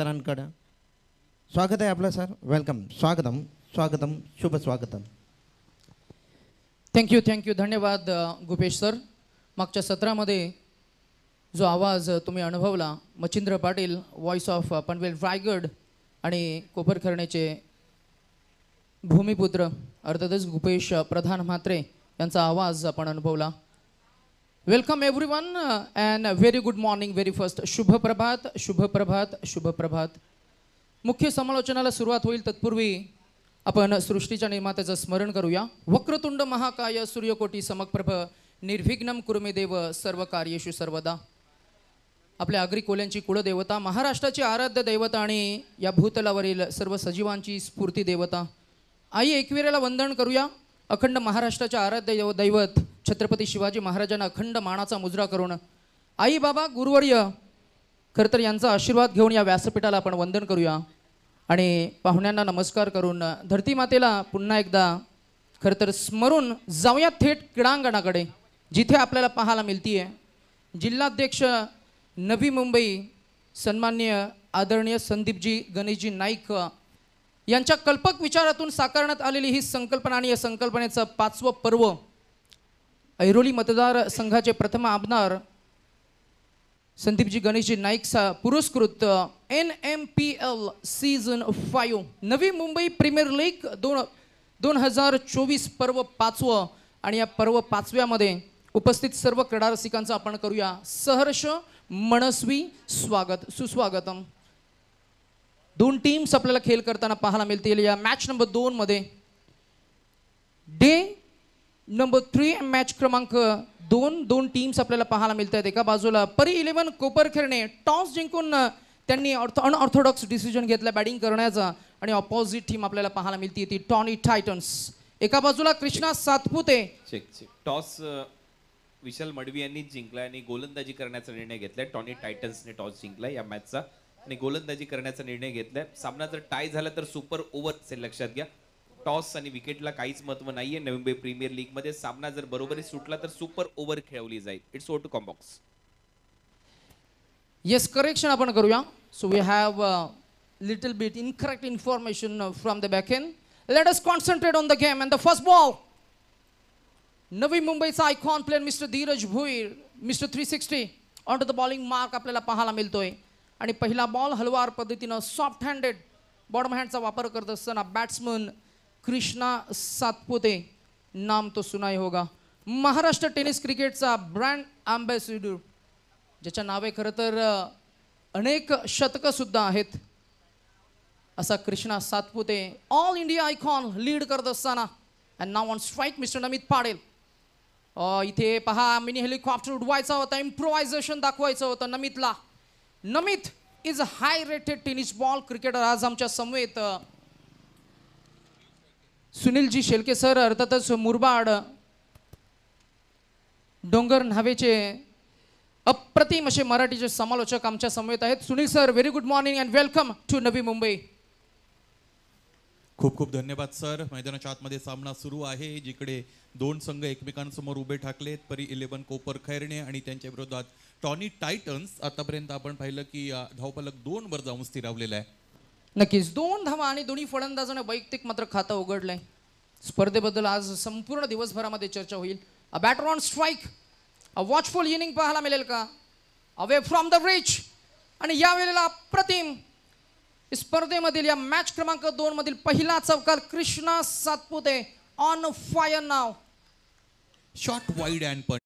सरांकडं स्वागत आहे आपलं सर वेलकम स्वागतम स्वागतम शुभ स्वागतम थँक्यू थँक्यू धन्यवाद गुपेश सर मागच्या सत्रामध्ये जो आवाज तुम्ही अनुभवला मच्छिंद्र पाटील व्हॉइस ऑफ पनवेल रायगड आणि कोपरखर्णेचे भूमिपुत्र अर्थातच गुपेश प्रधान म्हात्रे यांचा आवाज आपण अनुभवला welcome everyone and very good morning very first शुभप्रभात शुभप्रभात शुभप्रभात मुख्य समालोचनाला सुरुवात होईल तत्पूर्वी आपण सृष्टीच्या निर्मात्याचं स्मरण करूया वक्रतुंड महाकाय सूर्यकोटी समप्रभ निर्विघ्नम कुरमे देव सर्व कार्येशु सर्वदा आपल्या आगरी कोल्यांची कुळदेवता महाराष्ट्राची आराध्य दैवता आणि या भूतलावरील सर्व सजीवांची स्फूर्ती देवता आई एकविरेला वंदन करूया अखंड महाराष्ट्राच्या आराध्य दैवत छत्रपती शिवाजी महाराजांना अखंड मानाचा मुजरा करून आई बाबा गुरुवर्य खरं तर यांचा आशीर्वाद घेऊन या व्यासपीठाला आपण वंदन करूया आणि पाहुण्यांना नमस्कार करून धरती मातेला पुन्हा एकदा खरं तर स्मरून जाऊया थेट क्रीडांगणाकडे जिथे आपल्याला पाहायला मिळते आहे जिल्हाध्यक्ष नवी मुंबई सन्मान्य आदरणीय संदीपजी गणेशजी नाईक यांच्या कल्पक विचारातून साकारण्यात आलेली ही संकल्पना आणि या संकल्पनेचं पाचवं पर्व ऐरोली संघाचे प्रथम आमदार संदीपजी गणेशजी नाईकचा पुरस्कृत N M P L season five Navi Mumbai premier league दोन दोन हजार चोवीस पर्व पाचवं आणि या पर्व पाचव्यामध्ये उपस्थित सर्व क्रीडारसिकांचं आपण करूया सहर्ष मनस्वी स्वागत सुस्वागतम दोन टीम्स आपल्याला खेळ करताना पाहायला मिळतील या मॅच नंबर दोनमध्ये डे नंबर थ्री मॅच क्रमांक दोन दोन टीम्स आपल्याला पाहायला मिळत आहेत एका बाजूला परी इलेव्हन खेळणे टॉस जिंकून त्यांनी अनऑर्थोडॉक्स डिसिजन घेतला बॅटिंग करण्याचा आणि ऑपोजिट टीम आपल्याला पाहायला मिळते ती टॉनी टायटन्स एका बाजूला कृष्णा सातपुते टॉस विशाल मडवी यांनी जिंकला आणि गोलंदाजी करण्याचा निर्णय घेतलाय टॉनी टायटन्सने टॉस जिंकला या मॅचचा आणि गोलंदाजी करण्याचा निर्णय घेतलाय सामना जर टाय झाला तर सुपर ओव्हर लक्षात घ्या टॉस आणि विकेटला काहीच महत्व नाहीये नवी मुंबई प्रीमियर लीग मध्ये सामना जर बरोबरी सुटला तर सुपर ओव्हर खेळवली जाईल it's o to commbox yes correction आपण करूया so we have little bit incorrect information from the back and let us concentrate on the game and the first ball Navi मुंबईचा icon player mister Dheeraj Bhuir mister three sixty on to the bowling mark आपल्याला पाहायला मिळतोय आणि पहिला ball हलवार पद्धतीनं soft handed boredom हँडचा वापर करत असताना बॅट्समन कृष्णा सातपुते नाम तो सुनाई होगा महाराष्ट्र टेनिस क्रिकेटचा ब्रँड अँबॅसिडर ज्याच्या नावे खरं तर अनेक शतकंसुद्धा आहेत असा Krishna Satpute all India icon lead करत असताना and now on strike mister Namit Padel इथे पहा मिनी हेलिकॉप्टर उडवायचा होता इम्प्रोवायझेशन दाखवायचं होतं नमितला Namit is high rated tennis ball cricketer आज आमच्या समवेत सुनीलजी शेलके सर अर्थातच मुरबाड डोंगर न्हावेचे अप्रतिम असे मराठीचे समालोचक आमच्या समवेत आहेत Sunil sir very good morning and welcome to Navi Mumbai खूप खूप धन्यवाद सर मैदानाच्या आतमध्ये सामना सुरू आहे जिकडे दोन संघ एकमेकांसमोर उभे ठाकलेत परी इलेव्हन कोपर खैरणे आणि त्यांच्या विरोधात टॉनी टायटन्स आतापर्यंत आपण पाहिलं की धावपालक दोन वर जाऊन स्थिरावलेला आहे नक्कीच दोन धावा आणि दोन्ही फलंदाजाने वैयक्तिक मात्र खातं उघडलंय स्पर्धेबद्दल आज संपूर्ण दिवसभरामध्ये चर्चा होईल a batter on strike a watchful inning पाहायला मिळेल का अवे फ्रॉम द ब्रिज आणि यावेळेला अप्रतिम स्पर्धेमधील या मॅच क्रमांक दोन मधील पहिला चौकार Krishna Satpute on fire now short wide and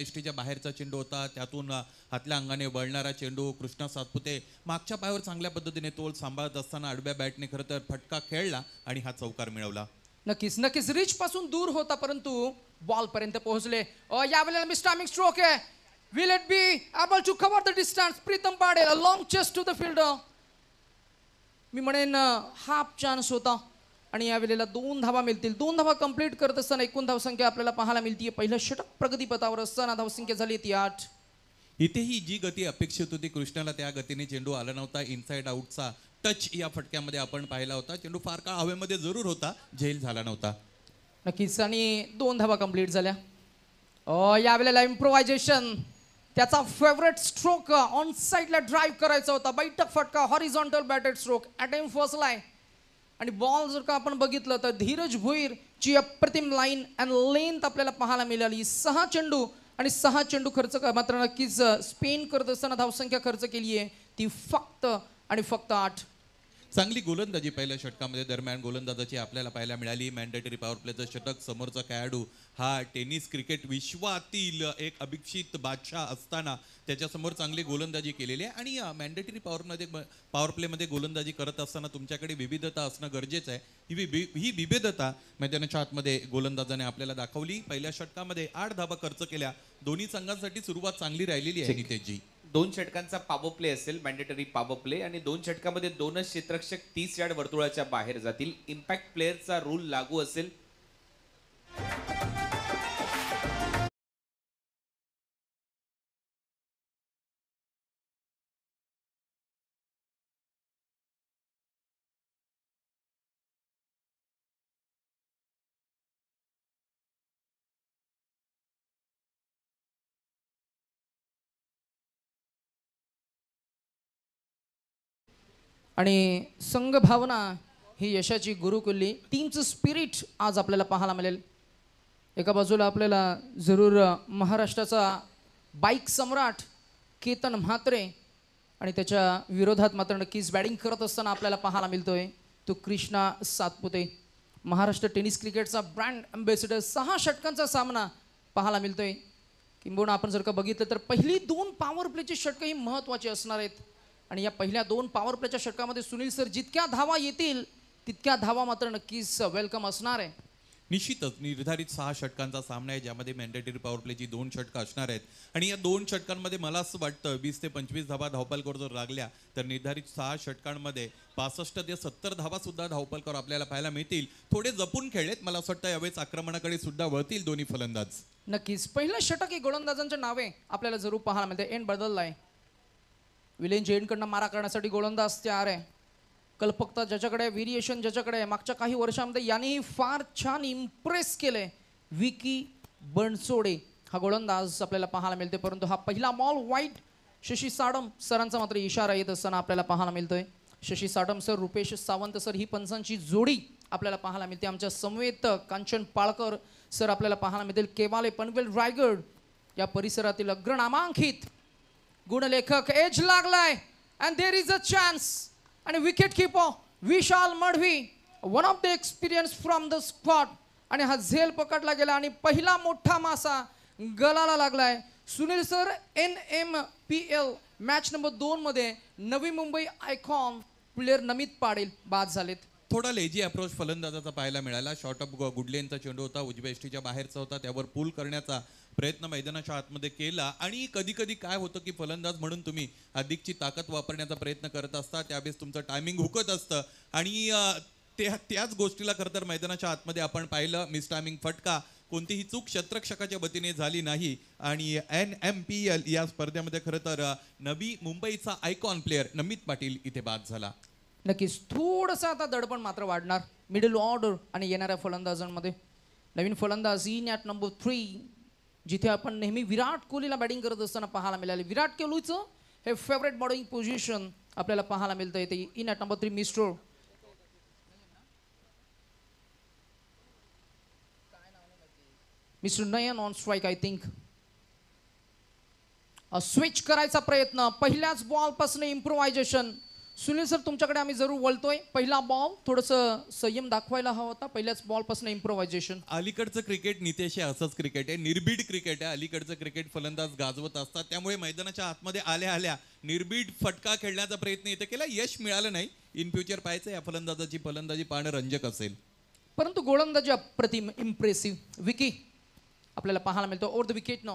एसटीच्या बाहेरचा चेंडू होता त्यातून हातल्या अंगाने वळणारा चेंडू कृष्णा सातपुते मागच्या पायावर चांगल्या पद्धतीने तोल सांभाळत असताना आडव्या बॅटने खरं तर फटका खेळला आणि हा चौकार मिळवला नक्कीच नक्कीच रिच पासून दूर होता परंतु बॉल पर्यंत पोहोचले यावेळेला मी स्ट्रोक आहे will it be able to cover the distance Pritam Padel long chest to the field मी म्हणेन हाफ चान्स होता आणि या वेळेला दोन धावा मिळतील दोन धावा कंप्लीट करत असताना एकूण धावसंख्या आपल्याला पाहायला मिळतीये पहिलं षटक प्रगतीपथावर असताना धावसंख्या झाली ती आठ इथेही जी गती अपेक्षित होती कृष्णाला त्या गतीने चेंडू आला नव्हता इनसाइड आउटचा टच या फटक्यामध्ये आपण पाहिला होता चेंडू फार काळ हवेमध्ये जरूर होता झेल झाला नव्हता नक्कीच आणि दोन धावा कंप्लीट झाल्या यावेळेला इम्प्रोव्हायझेशन त्याचा फेवरेट स्ट्रोक ऑन साईडला ड्राईव्ह करायचा होता बैठक फटका हॉरिझॉन्टल बॅटेड स्ट्रोक फर्स्ट फसलाय आणि बॉल जर का आपण बघितलं तर धीरज भुईरची अप्रतिम लाईन अँड लेंथ आपल्याला पाहायला मिळाली सहा चेंडू आणि सहा चेंडू खर्च मात्र नक्कीच स्पेन करत असताना धावसंख्या खर्च केली आहे ती फक्त आणि फक्त आठ चांगली गोलंदाजी पहिल्या षटकामध्ये दरम्यान गोलंदाजाची आपल्याला पाहायला मिळाली मॅन्डेटरी पॉवर प्लेचं षटक समोरचा खेळाडू हा टेनिस क्रिकेट विश्वातील एक अभिक्षित बादशाह असताना त्याच्यासमोर चांगली गोलंदाजी केलेली आहे आणि मॅन्डेटरी पॉवरमध्ये पॉवर प्लेमध्ये गोलंदाजी करत असताना तुमच्याकडे विविधता असणं गरजेचं आहे ही वि ही विविधता मैदानाच्या आतमध्ये गोलंदाजाने आपल्याला दाखवली पहिल्या षटकामध्ये आठ धाबा खर्च केल्या दोन्ही संघांसाठी सुरुवात चांगली राहिलेली आहे नितेशजी दोन षटकांचा पावर प्ले असेल मॅन्डेटरी पावर प्ले आणि दोन षटकामध्ये दोनच क्षेत्रक्षक तीस यार्ड वर्तुळाच्या बाहेर जातील इम्पॅक्ट प्लेअरचा रूल लागू असेल आणि संघ भावना ही यशाची गुरुकुल्ली टीमचं स्पिरिट आज आपल्याला पाहायला मिळेल एका बाजूला आपल्याला जरूर महाराष्ट्राचा बाईक सम्राट केतन म्हात्रे आणि त्याच्या विरोधात मात्र नक्कीच बॅटिंग करत असताना आपल्याला पाहायला मिळतोय तो कृष्णा सातपुते महाराष्ट्र टेनिस क्रिकेटचा ब्रँड अम्बेसिडर सहा षटकांचा सामना पाहायला मिळतोय किंबहुना आपण जर का बघितलं तर पहिली दोन पॉवर प्लेची षटकं ही महत्त्वाची असणार आहेत आणि या पहिल्या दोन पॉवर प्लेच्या षटकामध्ये सुनील सर जितक्या धावा येतील तितक्या धावा मात्र नक्कीच वेलकम असणार आहे निश्चितच निर्धारित सहा षटकांचा सामना आहे ज्यामध्ये मॅन्डेटरी पॉवर प्लेची दोन षटकं असणार आहेत आणि या दोन षटकांमध्ये मला असं वाटतं वीस ते पंचवीस धावा धावपालकोर जर लागल्या तर निर्धारित सहा षटकांमध्ये पासष्ट ते सत्तर धावासुद्धा धावपालकर आपल्याला पाहायला मिळतील थोडे जपून खेळलेत मला असं वाटतं यावेळेस आक्रमणाकडे सुद्धा वळतील दोन्ही फलंदाज नक्कीच पहिलं षटक हे गोलंदाजांच्या नावे आपल्याला जरूर पाहायला मिळते एंड बदलला आहे विलेन जैनकडनं मारा करण्यासाठी गोलंदाज तयार आहे कल्पकता ज्याच्याकडे व्हेरिएशन ज्याच्याकडे आहे मागच्या काही वर्षामध्ये यानेही फार छान इम्प्रेस आहे विकी बनसोडे हा गोलंदाज आपल्याला पाहायला मिळते परंतु हा पहिला मॉल वाईट शशी साडम सरांचा मात्र इशारा येत असताना आपल्याला पाहायला मिळतोय शशी साडम सर रुपेश सावंत सर ही पंचांची जोडी आपल्याला पाहायला मिळते आमच्या समवेत कांचन पाळकर सर आपल्याला पाहायला मिळतील केवाले पनवेल रायगड या परिसरातील अग्रनामांकित गुणलेखक एज लागलाय and there is a chance आणि wicket keeper Vishal Madvi one of the experience from the squad आणि हा झेल पकडला गेला आणि पहिला मोठा मासा गलाला लागलाय Sunil sir N M P L match number मध्ये नवी मुंबई आयकॉन प्लेअर नमित पाडेल बाद झालेत थोडा लेजी अप्रोच फलंदाजाचा पाहायला मिळाला शॉर्ट ऑफ गुडलेनचा चेंडू होता उजबेष्टीच्या बाहेरचा होता त्यावर पूल करण्याचा प्रयत्न मैदानाच्या आतमध्ये केला आणि कधी कधी काय होतं की फलंदाज म्हणून तुम्ही अधिकची ताकद वापरण्याचा प्रयत्न करत असता त्यावेळेस तुमचं टायमिंग हुकत असतं आणि त्या त्याच गोष्टीला खरं तर मैदानाच्या आतमध्ये आपण पाहिलं मिस टायमिंग फटका कोणतीही चूक शत्रक्षकाच्या वतीने झाली नाही आणि एन एम पी एल या स्पर्धेमध्ये खरं तर नवी मुंबईचा आयकॉन प्लेअर नमित पाटील इथे बाद झाला नक्कीच थोडंसं आता दडपण मात्र वाढणार मिडल ऑर्डर आणि येणाऱ्या फलंदाजांमध्ये नवीन फलंदाज इन ॲट नंबर थ्री जिथे आपण नेहमी विराट कोहलीला बॅटिंग करत असताना पाहायला मिळाले विराट कोहलीचं हे फेवरेट बॉलिंग पोझिशन आपल्याला पाहायला मिळतं येते in at number three mister mister Nayan on strike I think switch करायचा प्रयत्न पहिल्याच बॉलपासून इम्प्रोव्हायझेशन सुनील सर तुमच्याकडे आम्ही जरूर बोलतोय पहिला बॉल थोडस संयम दाखवायला हवा होता पहिल्याच पासून इम्प्रोव्हायझेशन अलीकडचं क्रिकेट नितेश आहे असंच क्रिकेट आहे निर्भीड क्रिकेट आहे अलीकडचं क्रिकेट फलंदाज गाजवत असतात त्यामुळे मैदानाच्या आतमध्ये आल्या आल्या निर्भीड फटका खेळण्याचा प्रयत्न इथे केला यश मिळालं नाही इन फ्युचर पाहायचं या फलंदाजाची फलंदाजी पाहणं रंजक असेल परंतु गोलंदाजी अप्रतिम इम्प्रेसिव्ह विकी आपल्याला पाहायला मिळतो ओर द विकेट न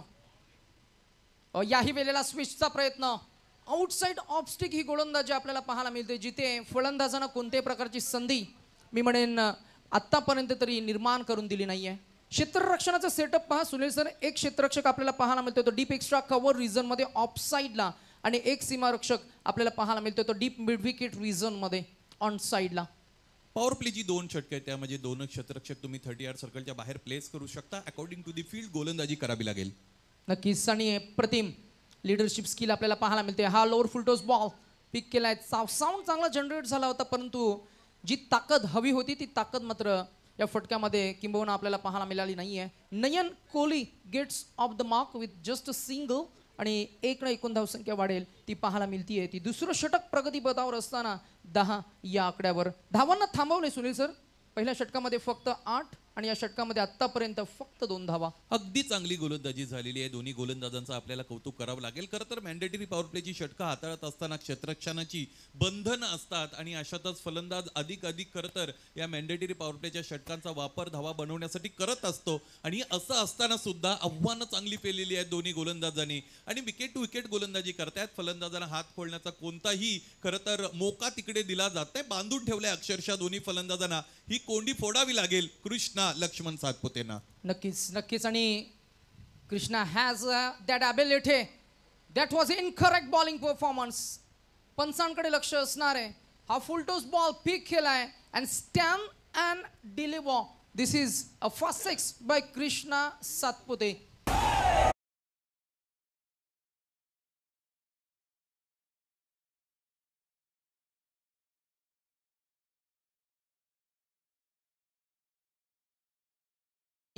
याही वेळेला स्विचचा प्रयत्न आउटसाईड ऑफस्टिक ही गोलंदाजी आपल्याला पाहायला मिळते जिथे फलंदाजांना कोणत्याही प्रकारची संधी मी म्हणेन आत्तापर्यंत तरी निर्माण करून दिली नाही आहे क्षेत्ररक्षणाचा सेटअप पहा सुनील सर एक क्षेत्ररक्षक आपल्याला पाहायला मिळतो तो डीप एक्स्ट्रा कव्हर रिझनमध्ये ऑफसाईडला आणि एक सीमारक्षक आपल्याला पाहायला मिळतो तो डीप मिड मिडविकेट रिझनमध्ये ऑन साईडला पॉवर जी दोन षटके त्या म्हणजे दोन क्षेत्ररक्षक तुम्ही थर्टी आर सर्कलच्या बाहेर प्लेस करू शकता अकॉर्डिंग टू दी फील्ड गोलंदाजी करावी लागेल नक्कीच आणि प्रतिम लिडरशिप स्किल आपल्याला पाहायला मिळते हा लोअर फुलटोस बॉल पिक केलाय आहे साऊंड चांगला जनरेट झाला होता परंतु जी ताकद हवी होती ती ताकद मात्र या फटक्यामध्ये किंबहुना आपल्याला पाहायला मिळाली नाही आहे Nayan Kohli gets off the mark with just a single आणि एक ना एकूण धावसंख्या वाढेल ती पाहायला मिळती आहे ती दुसरं षटक प्रगती बदावर असताना दहा या आकड्यावर धावांना थांबवले सुनील सर पहिल्या षटकामध्ये फक्त आठ आणि या षटकामध्ये आतापर्यंत फक्त दोन धावा अगदी चांगली गोलंदाजी झालेली आहे दोन्ही गोलंदाजांचं आपल्याला कौतुक करावं लागेल खरं तर मॅन्डेटरी पॉवर प्लेची षटकं हाताळत असताना क्षेत्रक्षणाची बंधनं असतात आणि अशातच फलंदाज अधिक अधिक खरं तर या मॅन्डेटरी पॉवर प्लेच्या षटकांचा वापर धावा बनवण्यासाठी करत असतो आणि असं असताना सुद्धा आव्हानं चांगली पेलेली आहेत दोन्ही गोलंदाजांनी आणि विकेट टू विकेट गोलंदाजी करतायत फलंदाजांना हात खोलण्याचा कोणताही खरं तर मोका तिकडे दिला जात नाही बांधून ठेवलाय अक्षरशः दोन्ही फलंदाजांना ही कोंडी फोडावी लागेल कृष्णा लक्ष्मण सातपुतेना नक्कीच नक्कीच आणि Krishna has that ability that was in correct bowling performance पंचांकडे लक्ष असणार आहे हा फुल फुलटोस बॉल पिक केलाय and stand and deliver this is a first six by Krishna Satpute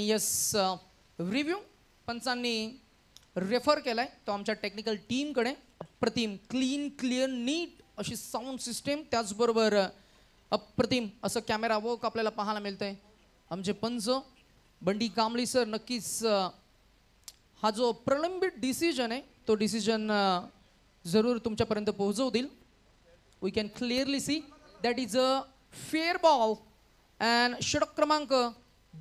yes review uh, पंचांनी रेफर केला आहे तो आमच्या टेक्निकल टीमकडे अप्रतिम क्लीन क्लिअर नीट अशी साऊंड सिस्टेम त्याचबरोबर अप्रतिम असं कॅमेरा वर्क आपल्याला पाहायला मिळतं आहे आमचे पंच बंडी कांबळी सर नक्कीच हा जो प्रलंबित डिसिजन आहे तो डिसिजन जरूर तुमच्यापर्यंत पोहोचवतील we can clearly see that is a fair ball and षटक क्रमांक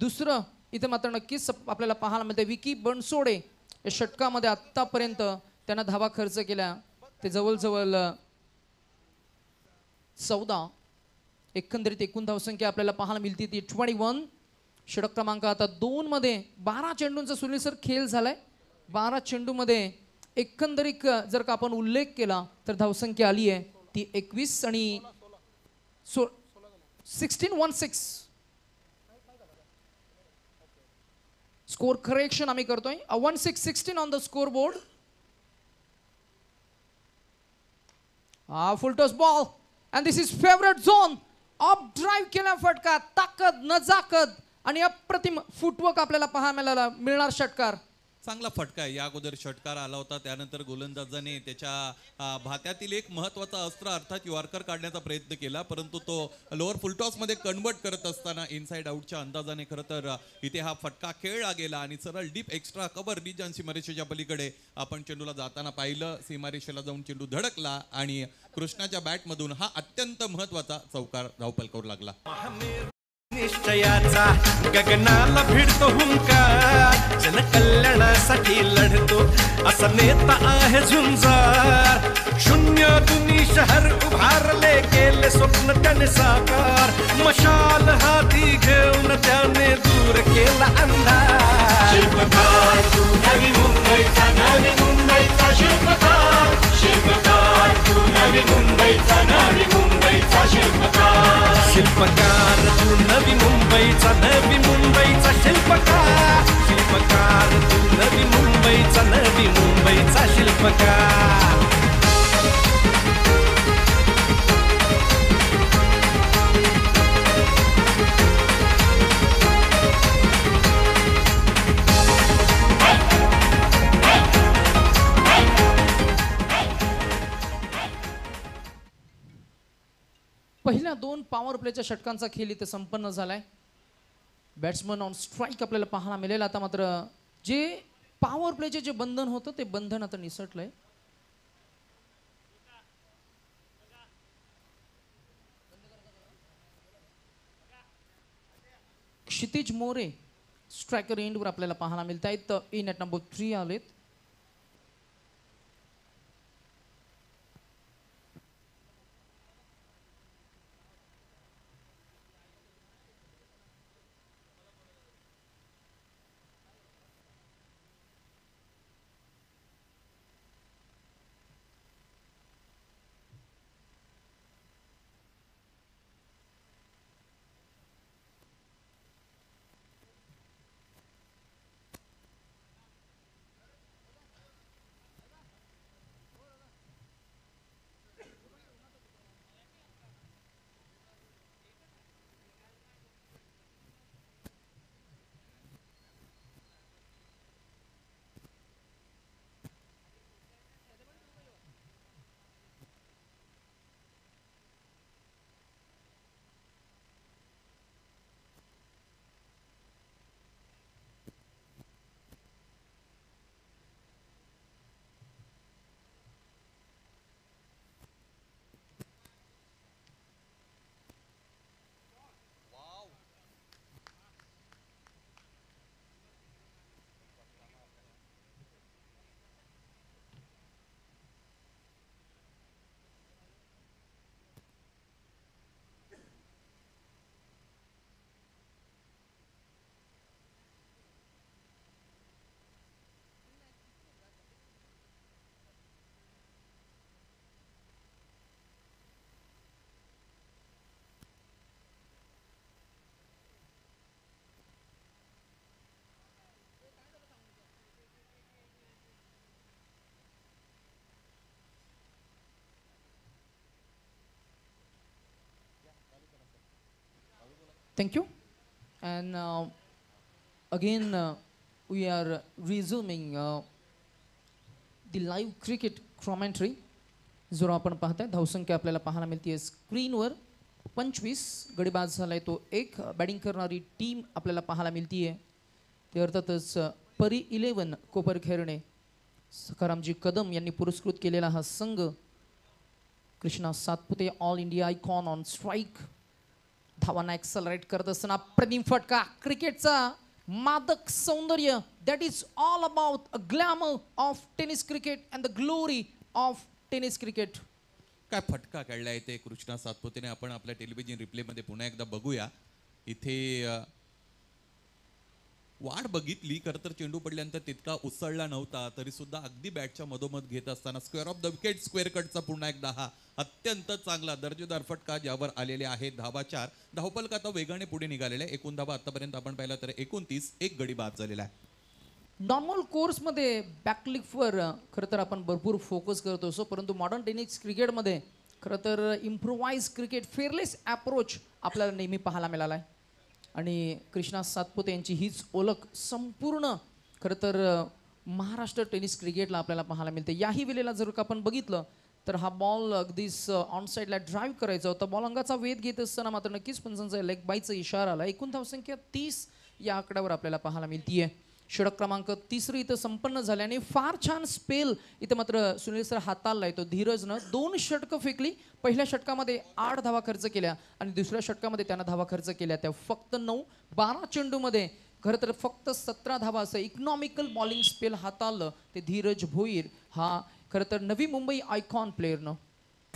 दुसरं इथे मात्र नक्कीच आपल्याला पाहायला मिळते विकी बनसोडे या षटकामध्ये आत्तापर्यंत त्यांना धावा खर्च केला ते जवळजवळ चौदा एकंदरीत एकूण धावसंख्या आपल्याला पाहायला मिळते ती ट्वेंटी वन षटक क्रमांक आता दोनमध्ये बारा चेंडूंचा सुनील सर खेळ झालाय बारा चेंडूमध्ये एकंदरीत जर का आपण उल्लेख केला तर धावसंख्या आली आहे ती एकवीस आणि so sixteen one six score correction आम्ही करतोय one six sixteen on the score board हा full toss ball and this is favourite zone up drive केला फटका ताकद न आणि अप्रतिम फुटवर्क आपल्याला मिळाला मिळणार षटकार चांगला फटका आहे या अगोदर षटकार आला होता त्यानंतर गोलंदाजाने त्याच्या भात्यातील एक महत्वाचा अस्त्र अर्थात युआरकर काढण्याचा प्रयत्न केला परंतु तो लोअर मध्ये कन्वर्ट करत असताना इनसाइड आउटच्या अंदाजाने खरं तर इथे हा फटका खेळला गेला आणि सरळ डीप एक्स्ट्रा कवर डिजान सीमारेषेच्या पलीकडे आपण चेंडूला जाताना पाहिलं सीमारेषेला जाऊन चेंडू धडकला आणि कृष्णाच्या बॅटमधून हा अत्यंत महत्वाचा चौकार करू लागला निश्चयाचा गगनाला भिडतो हुंकार जनकल्याणासाठी लढतो असा नेता आहे झुंजार शून्यातून शहर उभारले केले स्वप्न त्याने साकार मशाल हाती घेऊन त्याने दूर केला अंधार तू नवी मुंबईचा नवी मुंबईचा शिल्पकार तू नवी मुंबईचा शिल्पकार तू नवी मुंबईचा नवी मुंबईचा शिल्पकार शिल्पकार तू नवी मुंबईचा नवी मुंबईचा शिल्पकार पॉवर प्लेच्या षटकांचा खेळ इथे संपन्न झालाय बॅट्समन ऑन स्ट्राईक आपल्याला पाहायला मिळेल आता मात्र जे पॉवर प्लेचे जे बंधन होतं ते बंधन आता निसटलंय क्षितिज मोरे स्ट्रायकर एंडवर आपल्याला पाहायला मिळत आहेत इन ॲट नंबर थ्री आलेत thank you and again we are uh, we are cricket commentary uh, जो आपण पाहताय धावसंख्या आपल्याला पाहायला मिळते स्क्रीनवर पंचवीस झाला आहे तो एक बॅटिंग करणारी टीम आपल्याला पाहायला आहे ते अर्थातच uh, परी इलेवन कोपर खेरणे सखारामजी कदम यांनी पुरस्कृत केलेला हा संघ Krishna Satpute all India icon on strike धावांना एक्सलरेट करत असताना प्रदीम फटका क्रिकेटचा मादक सौंदर्य that is all about a glamour of tennis cricket and the glory of tennis cricket काय फटका काढला आहे ते कृष्णा सातपुतेने आपण आपल्या टेलिव्हिजन रिप्लेमध्ये पुन्हा एकदा बघूया इथे वाट बघितली खरं तर चेंडू पडल्यानंतर तितका उसळला नव्हता तरी सुद्धा अगदी बॅटच्या मधोमध घेत असताना square off the wicket square कटचा पुन्हा एकदा हा अत्यंत चांगला दर्जेदार फटका ज्यावर आलेले आहे धावा चार धावपलक आता वेगाने पुढे निघालेला आहे एकूण धावा आतापर्यंत आपण पाहिला तर एकोणतीस एक गडी बाद झालेला आहे नॉर्मल कोर्समध्ये बॅकलिकवर खरं तर आपण भरपूर फोकस करत असतो परंतु मॉडर्न टेनिस क्रिकेटमध्ये खरं तर इम्प्रोवाइज क्रिकेट फेअरलेस ॲप्रोच आपल्याला नेहमी पाहायला मिळाला आहे आणि कृष्णा सातपुते यांची हीच ओळख संपूर्ण खरं तर महाराष्ट्र टेनिस क्रिकेटला आपल्याला पाहायला मिळते याही वेळेला जर का आपण बघितलं तर हा बॉल अगदी ऑन साईडला ड्राईव्ह करायचा होता बॉल अंगाचा वेध घेत असताना मात्र नक्कीच पंचांचा लेग बाईचा इशारा आला एकूण धावसंख्या तीस या आकड्यावर आपल्याला पाहायला मिळतीये षडक क्रमांक तिसरी इथं संपन्न झाल्याने फार छान स्पेल इथं मात्र सुनील सर हाताळला येतो धीरजनं दोन षटकं फेकली पहिल्या षटकामध्ये आठ धावा खर्च केल्या आणि दुसऱ्या षटकामध्ये त्यांना धावा खर्च केल्या त्या फक्त नऊ बारा चेंडूमध्ये खरं तर फक्त सतरा धावा असं इकॉनॉमिकल बॉलिंग स्पेल हाताळलं ते धीरज भोईर हा खरं तर नवी मुंबई आयकॉन प्लेअरनं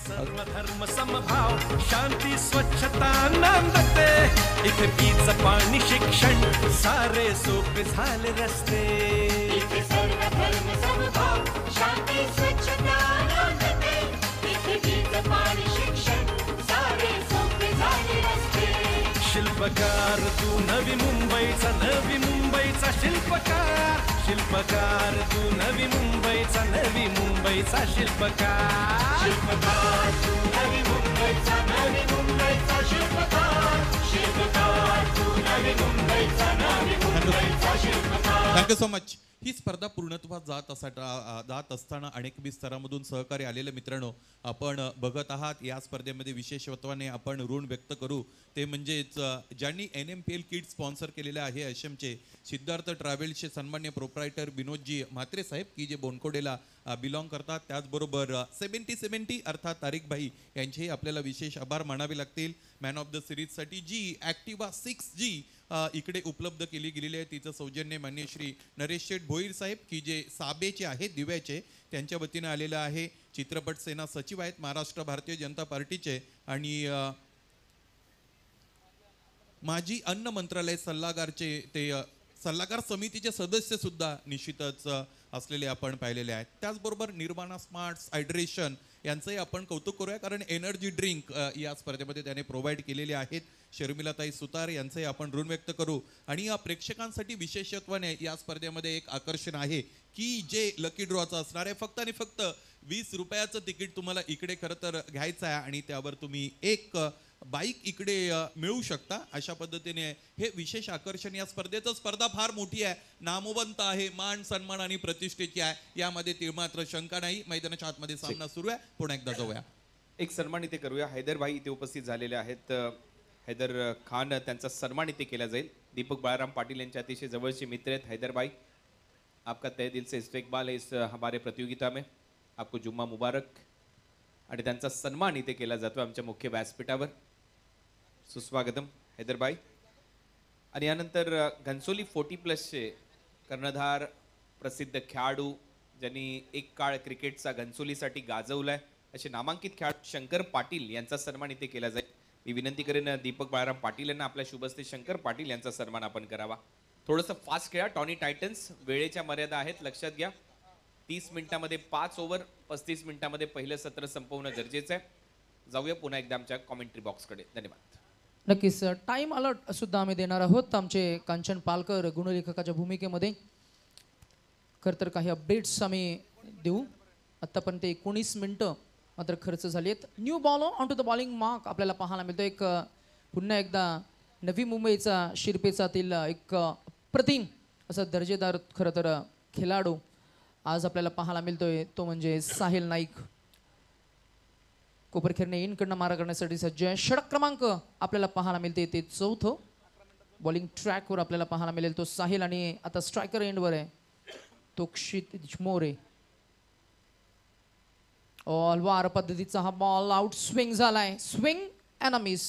सर्वधर्म समभाव शांती स्वच्छता शिक्षण सारे रस्ते सर्वधर्म समभाव शांती स्वच्छता नांदते इथे पीच पाणी शिक्षण सारे सोपे झाले रस्ते शिल्पकार तू नवी मुंबईचा नवी मुंबईचा शिल्पकार शिल्पकार तू नवी मुंबईचा नवी मुंबईचा शिल्पकार शिल्पकार तू नवी मुंबईचा नवी मुंबईचा शिल्पकार शिल्पकार तू नवी मुंबईचा नवी मुंबईचा शिल्पकार थँक्यू सो मच ही स्पर्धा पूर्णत्वात जात असा जात असताना अनेक अनेकविध स्तरामधून सहकार्य आलेले मित्रांनो आपण बघत आहात या स्पर्धेमध्ये विशेषत्वाने आपण ऋण व्यक्त करू ते म्हणजेच ज्यांनी N M P L kit sponsor केलेले आहे एशमचे सिद्धार्थ ट्रॅव्हल्सचे सन्मान्य प्रोप्रायटर विनोदजी म्हात्रे साहेब की जे बोनकोडेला बिलॉंग करतात त्याचबरोबर सेवन्टी सेवन्टी अर्थात तारीख भाई यांचेही आपल्याला विशेष आभार मानावे लागतील मॅन ऑफ द सिरीजसाठी जी ॲक्टिवा सिक्स जी इकडे उपलब्ध केली गेलेली आहे तिचं सौजन्य मान्य श्री नरेश शेठ भोईर साहेब की जे साबेचे आहेत दिव्याचे त्यांच्या वतीनं आलेलं आहे चित्रपट सेना सचिव आहेत महाराष्ट्र भारतीय जनता पार्टीचे आणि माजी अन्न मंत्रालय सल्लागारचे ते सल्लागार समितीचे सदस्य सुद्धा निश्चितच असलेले आपण पाहिलेले आहेत त्याचबरोबर निर्माणा स्मार्ट्स हायड्रेशन यांचंही आपण कौतुक करूया कारण एनर्जी ड्रिंक या स्पर्धेमध्ये त्याने प्रोव्हाइड केलेले आहेत शर्मिलाताई सुतार यांचंही आपण ऋण व्यक्त करू आणि या प्रेक्षकांसाठी विशेषत्वाने या स्पर्धेमध्ये एक आकर्षण आहे की जे लकी ड्रॉचं असणार आहे फक्त आणि फक्त वीस रुपयाचं तिकीट तुम्हाला इकडे खरं तर घ्यायचं आहे आणि त्यावर तुम्ही एक बाईक इकडे मिळू शकता अशा पद्धतीने हे विशेष आकर्षण या स्पर्धेचं स्पर्धा फार मोठी आहे नामवंत आहे मान सन्मान आणि प्रतिष्ठेची आहे यामध्ये ती मात्र शंका नाही मैदानाच्या आतमध्ये सामना सुरू आहे पुन्हा एकदा जाऊया एक सन्मान इथे करूया हैदर इथे उपस्थित झालेले आहेत हैदर खान त्यांचा सन्मान इथे केला जाईल दीपक बाळाराम पाटील यांच्या अतिशय जवळचे मित्र आहेत हैदर आपका तय दिल से इस्तेकबाल है इस हमारे प्रतियोगिता में आपको जुम्मा मुबारक आणि त्यांचा सन्मान इथे केला जातो आमच्या मुख्य व्यासपीठावर सुस्वागतम हैदरबाई आणि यानंतर घनसोली फोर्टी प्लसचे कर्णधार प्रसिद्ध खेळाडू ज्यांनी एक काळ क्रिकेटचा घनसोलीसाठी गाजवला आहे असे नामांकित खेळाडू शंकर पाटील यांचा सन्मान इथे केला जाईल मी विनंती करेन दीपक बाळाराम पाटील यांना आपल्या शुभस्ते शंकर पाटील यांचा सन्मान आपण करावा थोडंसं फास्ट खेळा टॉनी टायटन्स वेळेच्या मर्यादा आहेत लक्षात घ्या तीस मिनिटामध्ये पाच ओव्हर पस्तीस मिनिटामध्ये पहिलं सत्र संपवणं गरजेचं आहे जाऊया पुन्हा एकदा आमच्या कॉमेंट्री बॉक्सकडे धन्यवाद नक्कीच टाईम अलर्ट सुद्धा आम्ही देणार आहोत आमचे कांचन पालकर गुणलेखकाच्या भूमिकेमध्ये खरं तर काही अपडेट्स आम्ही देऊ आत्तापर्यंत एकोणीस मिनटं मात्र खर्च झाली आहेत new ball on to the bowling mark आपल्याला पाहायला मिळतो एक पुन्हा एकदा नवी मुंबईचा शिरपेचातील एक प्रतिम असा दर्जेदार खरं तर खेळाडू आज आपल्याला पाहायला मिळतोय तो म्हणजे साहिल नाईक कोपरखेरने इनकडनं मारा करण्यासाठी सज्ज आहे षडक क्रमांक आपल्याला पाहायला मिळते ते चौथ बॉलिंग ट्रॅकवर आपल्याला पाहायला मिळेल तो साहिल आणि आता स्ट्रायकर एंडवर आहे तो क्षितिज मोरे वार पद्धतीचा हा बॉल आउट स्विंग झालाय स्विंग अनामिस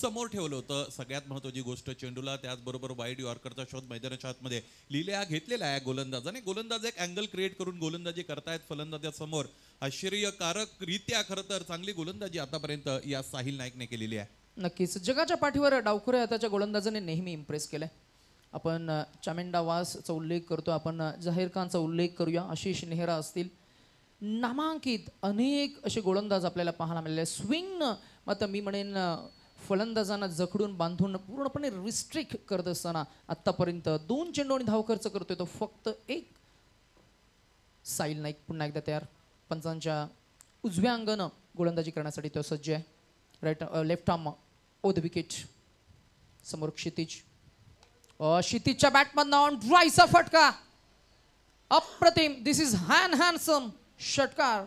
समोर ठेवलं होतं सगळ्यात महत्त्वाची गोष्ट चेंडूला त्याचबरोबर वाईट यॉर्करचा शोध मैदानाच्या आतमध्ये लिहिल्या घेतलेला आहे गोलंदाजाने गोलंदाज एक अँगल क्रिएट करून गोलंदाजी करतायत फलंदाजासमोर आश्चर्यकारकरित्या खरं तर चांगली गोलंदाजी आतापर्यंत या साहिल नाईकने केलेली आहे नक्कीच जगाच्या पाठीवर डावखुरे आताच्या गोलंदाजाने नेहमी इम्प्रेस केलं आपण चामेंडा वासचा उल्लेख करतो आपण जाहीर खानचा उल्लेख करूया आशिष नेहरा असतील नामांकित अनेक असे गोलंदाज आपल्याला पाहायला मिळाले स्विंग मात्र मी म्हणेन फलंदाजांना जखडून बांधून पूर्णपणे रिस्ट्रिक्ट करत असताना आत्तापर्यंत दोन चेंडू आणि धाव खर्च करतोय तो फक्त एक साईल नाईक पुन्हा एकदा तयार पंचांच्या उजव्या अंगानं गोलंदाजी करण्यासाठी तो सज्ज आहे right left arm o wicket समोर क्षितिज क्षितिजच्या बॅटमधनं ऑन ड्राईचा फटका अप्रतिम दिस इज हॅन हॅन्सम षटकार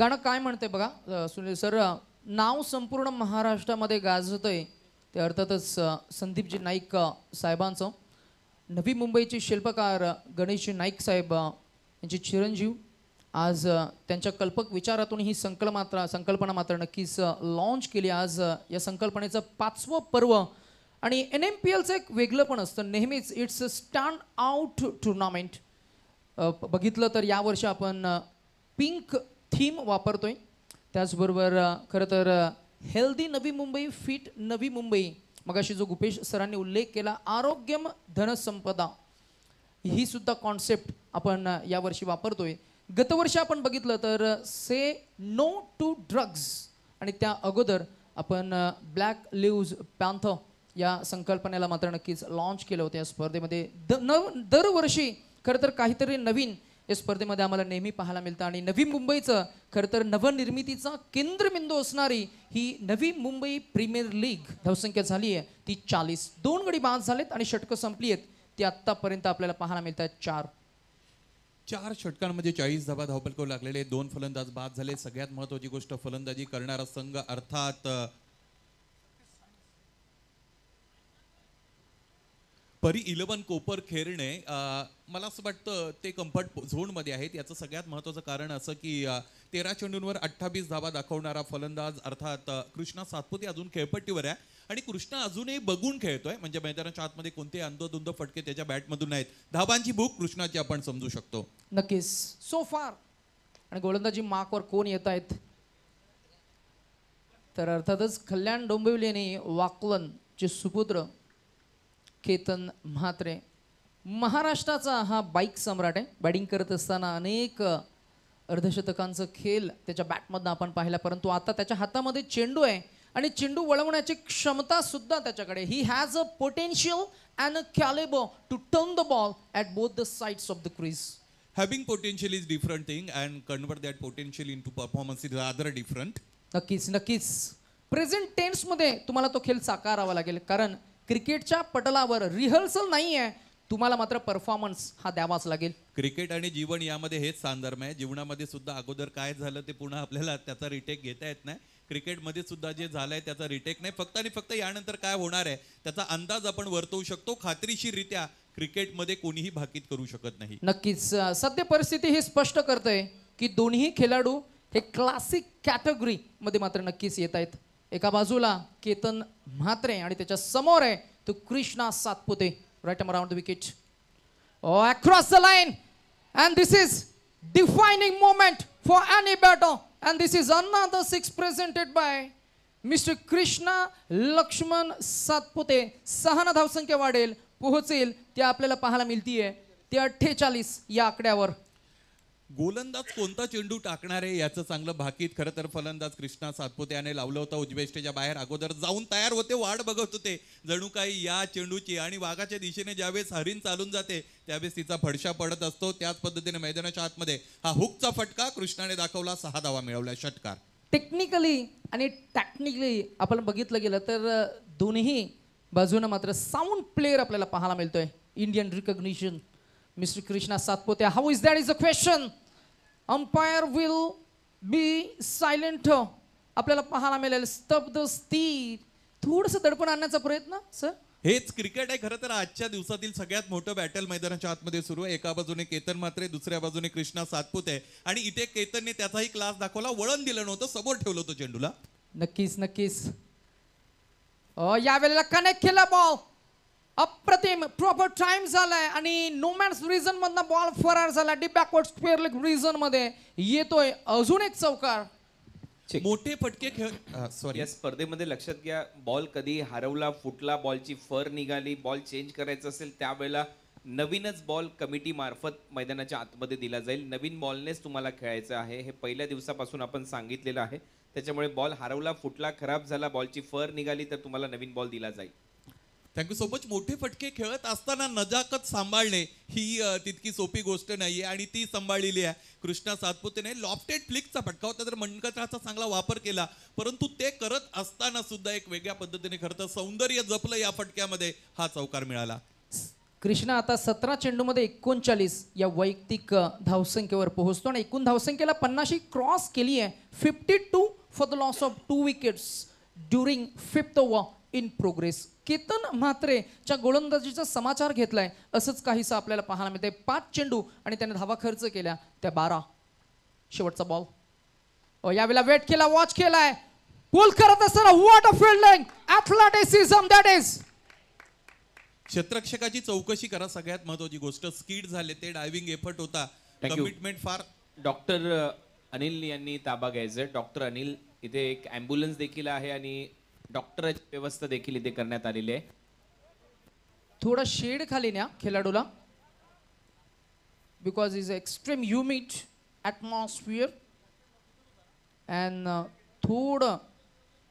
गाणं काय म्हणते बघा सुनील सर नाव संपूर्ण महाराष्ट्रामध्ये गाजत आहे ते अर्थातच संदीपजी नाईक साहेबांचं नवी मुंबईचे शिल्पकार गणेशजी नाईक साहेब यांचे चिरंजीव आज त्यांच्या कल्पक विचारातून ही संकल मात्र संकल्पना मात्र नक्कीच लॉन्च केली आज या संकल्पनेचं पाचवं पर्व आणि एन एम पी एलचं एक वेगळं पण असतं नेहमीच it's a stand out tournament बघितलं तर यावर्षी आपण पिंक थीम वापरतोय त्याचबरोबर खरं तर हेल्दी नवी मुंबई फिट नवी मुंबई मगाशी जो गुपेश सरांनी उल्लेख केला आरोग्यम धनसंपदा ही सुद्धा कॉन्सेप्ट आपण यावर्षी वापरतोय गतवर्षी आपण बघितलं तर से नो टू ड्रग्ज आणि त्या अगोदर आपण ब्लॅक लिव्ज पॅन्थ या संकल्पनेला मात्र नक्कीच लॉन्च केलं होतं या स्पर्धेमध्ये द नव दरवर्षी खरं तर काहीतरी नवीन या स्पर्धेमध्ये आम्हाला नेहमी पाहायला मिळतं आणि नवी मुंबईचं खरं तर नवनिर्मितीचा केंद्रबिंदू असणारी ही नवी मुंबई प्रीमियर लीग धावसंख्या झाली आहे ती चाळीस दोन गडी बाद झालेत आणि षटकं संपली आहेत ती आत्तापर्यंत आपल्याला पाहायला मिळत आहेत चार चार षटकांमध्ये चाळीस धाबा धावपलको लागलेले दोन फलंदाज बाद झाले सगळ्यात महत्वाची गोष्ट फलंदाजी करणारा संघ अर्थात परी इलेवन कोपर खेरणे मला असं वाटतं ते कम्फर्ट झोनमध्ये आहेत याचं सगळ्यात महत्त्वाचं कारण असं की तेरा चेंडूंवर अठ्ठावीस धावा दाखवणारा फलंदाज अर्थात कृष्णा सातपुते अजून खेळपट्टीवर आहे आणि कृष्णा अजूनही बघून खेळतोय म्हणजे मैदानाच्या आतमध्ये कोणते अंधोधुंद फटके त्याच्या बॅटमधून नाहीत धावांची भूक कृष्णाची आपण समजू शकतो नक्कीच सो फार आणि गोलंदाजी माकवर कोण येत आहेत तर अर्थातच कल्याण डोंबिवलीने आणि वाकलनचे सुपुत्र केतन म्हात्रे महाराष्ट्राचा हा बाईक सम्राट आहे बॅटिंग करत असताना अनेक अर्धशतकांचं खेळ त्याच्या बॅटमधनं आपण पाहिला परंतु आता त्याच्या हातामध्ये चेंडू आहे आणि चेंडू वळवण्याची क्षमता सुद्धा त्याच्याकडे he has a potential and a caliber to turn the ball at both the sides of the crease having potential is different thing and convert that potential in to performance is other different नक्कीच नक्कीच present टेन्समध्ये तुम्हाला तो खेळ साकारावा लागेल कारण क्रिकेटच्या पटलावर rehearsal नाही आहे तुम्हाला मात्र परफॉर्मन्स हा द्यावाच लागेल क्रिकेट आणि जीवन यामध्ये हेच सांधर्म आहे जीवनामध्ये सुद्धा अगोदर काय झालं ते पुन्हा आपल्याला त्याचा रिटेक घेता येत नाही क्रिकेटमध्ये सुद्धा जे झालंय त्याचा रिटेक नाही फक्त आणि फक्त यानंतर काय होणार आहे त्याचा अंदाज आपण वर्तवू शकतो खात्रीशीरित्या क्रिकेटमध्ये कोणीही भाकीत करू शकत नाही नक्कीच सद्य परिस्थिती हे स्पष्ट करते की दोन्ही खेळाडू हे क्लासिक कॅटेगरी मध्ये मात्र नक्कीच येत आहेत एका बाजूला केतन म्हात्रे आणि त्याच्या समोर आहे तो Krishna Satpute right around the wicket across the line and this is defining moment for any batter and this is another six presented by mister Krishna Laxman Satpute सहा धावसंख्या वाढेल पोहोचेल ती आपल्याला पाहायला मिळतीये ते अठ्ठेचाळीस या आकड्यावर गोलंदाज कोणता चेंडू टाकणार आहे याचं चांगलं भाकीत खरं तर फलंदाज कृष्णा सातपुते याने लावलं होतं उजबेष्टेच्या बाहेर अगोदर जाऊन तयार होते वाट बघत होते जणू काही या चेंडूची आणि वाघाच्या दिशेने ज्यावेळेस हरिण चालून जाते त्यावेळेस तिचा फडशा पडत असतो त्याच पद्धतीने मैदानाच्या आतमध्ये हा हुकचा फटका कृष्णाने दाखवला सहा धावा मिळवला षटकार टेक्निकली आणि टॅक्निकली आपण बघितलं गेलं तर दोन्ही बाजूनं मात्र साऊंड प्लेअर आपल्याला पाहायला मिळतोय Indian recognition mister Krishna Satpute how is that is a question umpire will be silent आपल्याला पाहायला मिळेल स्तब्ध स्थिर थोडस दडपण आणण्याचा प्रयत्न सर हेच क्रिकेट आहे खरं तर आजच्या दिवसातील सगळ्यात मोठं बॅटल मैदानाच्या आतमध्ये सुरू आहे एका बाजूने केतन मात्रे दुसऱ्या बाजूने कृष्णा आहे आणि इथे केतनने त्याचाही क्लास दाखवला वळण दिलं नव्हतं समोर ठेवलं होतं चेंडूला नक्कीच नक्कीच यावेळेला कनेक्ट केला बॉल अप्रतिम प्रॉपर टाइम झालाय आणि नोमॅन्स रिझन मधनं बॉल फरार झाला the backward square leg region मध्ये येतोय अजून एक चौकार मोठे फटके खेळ सॉरी uh, या स्पर्धेमध्ये लक्षात घ्या बॉल कधी हरवला फुटला बॉलची फर निघाली बॉल चेंज करायचं असेल त्यावेळेला नवीनच बॉल कमिटी मार्फत मैदानाच्या आतमध्ये दिला जाईल नवीन बॉलनेच तुम्हाला खेळायचं आहे हे पहिल्या दिवसापासून आपण सांगितलेलं आहे त्याच्यामुळे बॉल हरवला फुटला खराब झाला बॉलची फर निघाली तर तुम्हाला नवीन बॉल दिला जाईल थँक्यू सो मच मोठे फटके खेळत असताना नजाकत सांभाळणे ही तितकी सोपी गोष्ट नाही आहे आणि ती सांभाळलेली आहे कृष्णा सातपुतेने लॉफ्टेड फ्लिकचा फटका होता तर मणकटाचा चांगला वापर केला परंतु ते करत असताना सुद्धा एक वेगळ्या पद्धतीने खरं तर सौंदर्य जपलं या फटक्यामध्ये हा चौकार मिळाला कृष्णा आता सतरा चेंडूमध्ये एकोणचाळीस या वैयक्तिक धावसंख्येवर पोहोचतो आणि एकूण धावसंख्येला पन्नाशी क्रॉस केली आहे fifty two for the loss of two wickets during fifth over in progress Ketan म्हात्रेच्या गोलंदाजीचा समाचार घेतलाय असंच काहीसं आपल्याला पाहायला मिळते पाच चेंडू आणि त्याने धावा खर्च केल्या त्या बारा शेवटचा बॉल यावेळेला वेट केला वॉच केलाय गोल करत असताना what a fielding that is क्षेत्रक्षकाची चौकशी करा सगळ्यात महत्वाची गोष्ट स्किड झाले ते डायव्हिंग एफर्ट होता कमिटमेंट फार डॉक्टर अनिल यांनी ताबा घ्यायचं डॉक्टर अनिल इथे एक ॲम्ब्युलन्स देखील आहे आणि डॉक्टर व्यवस्था देखील इथे करण्यात आलेली आहे थोडा शेड खाली न्या खेळाडूला because is extreme humid atmosphere and थोडं